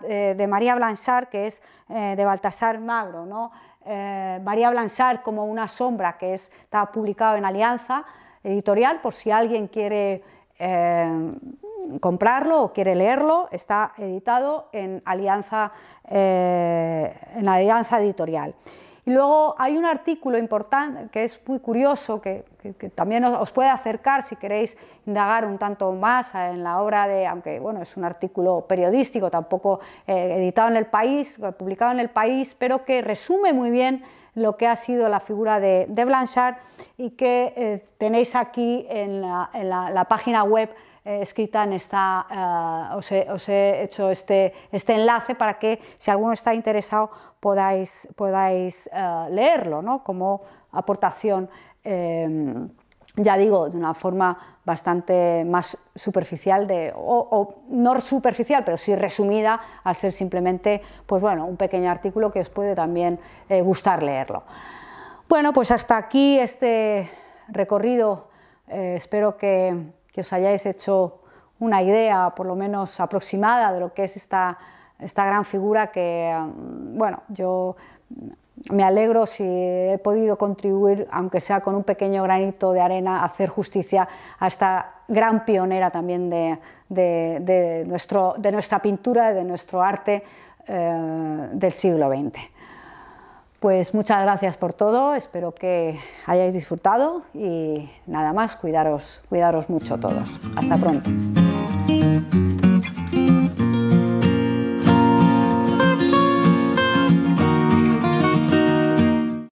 de María Blanchard, que es de Baltasar Magro. ¿no? María Blanchard como una sombra, que está publicado en Alianza Editorial, por si alguien quiere comprarlo o quiere leerlo, está editado en Alianza, eh, Alianza Editorial. Y luego hay un artículo importante que es muy curioso, que, también os, puede acercar si queréis indagar un tanto más en la obra de, aunque bueno, es un artículo periodístico, tampoco eh, editado en el país, publicado en el país, pero que resume muy bien lo que ha sido la figura de, Blanchard y que eh, tenéis aquí en la, la página web eh, escrita en esta, eh, os, he, hecho este, este enlace para que si alguno está interesado podáis, podáis eh, leerlo ¿no? como aportación, ya digo, de una forma bastante más superficial de, o, o, no superficial, pero sí resumida al ser simplemente pues bueno, un pequeño artículo que os puede también gustar leerlo. Bueno, pues hasta aquí este recorrido. espero que que os hayáis hecho una idea, por lo menos aproximada, de lo que es esta, gran figura que, mm, bueno, yo me alegro si he podido contribuir, aunque sea con un pequeño granito de arena, a hacer justicia a esta gran pionera también de, de, nuestra pintura, de nuestro arte eh, del siglo XX. Pues muchas gracias por todo, espero que hayáis disfrutado y nada más, cuidaros, cuidaros mucho todos. Hasta pronto.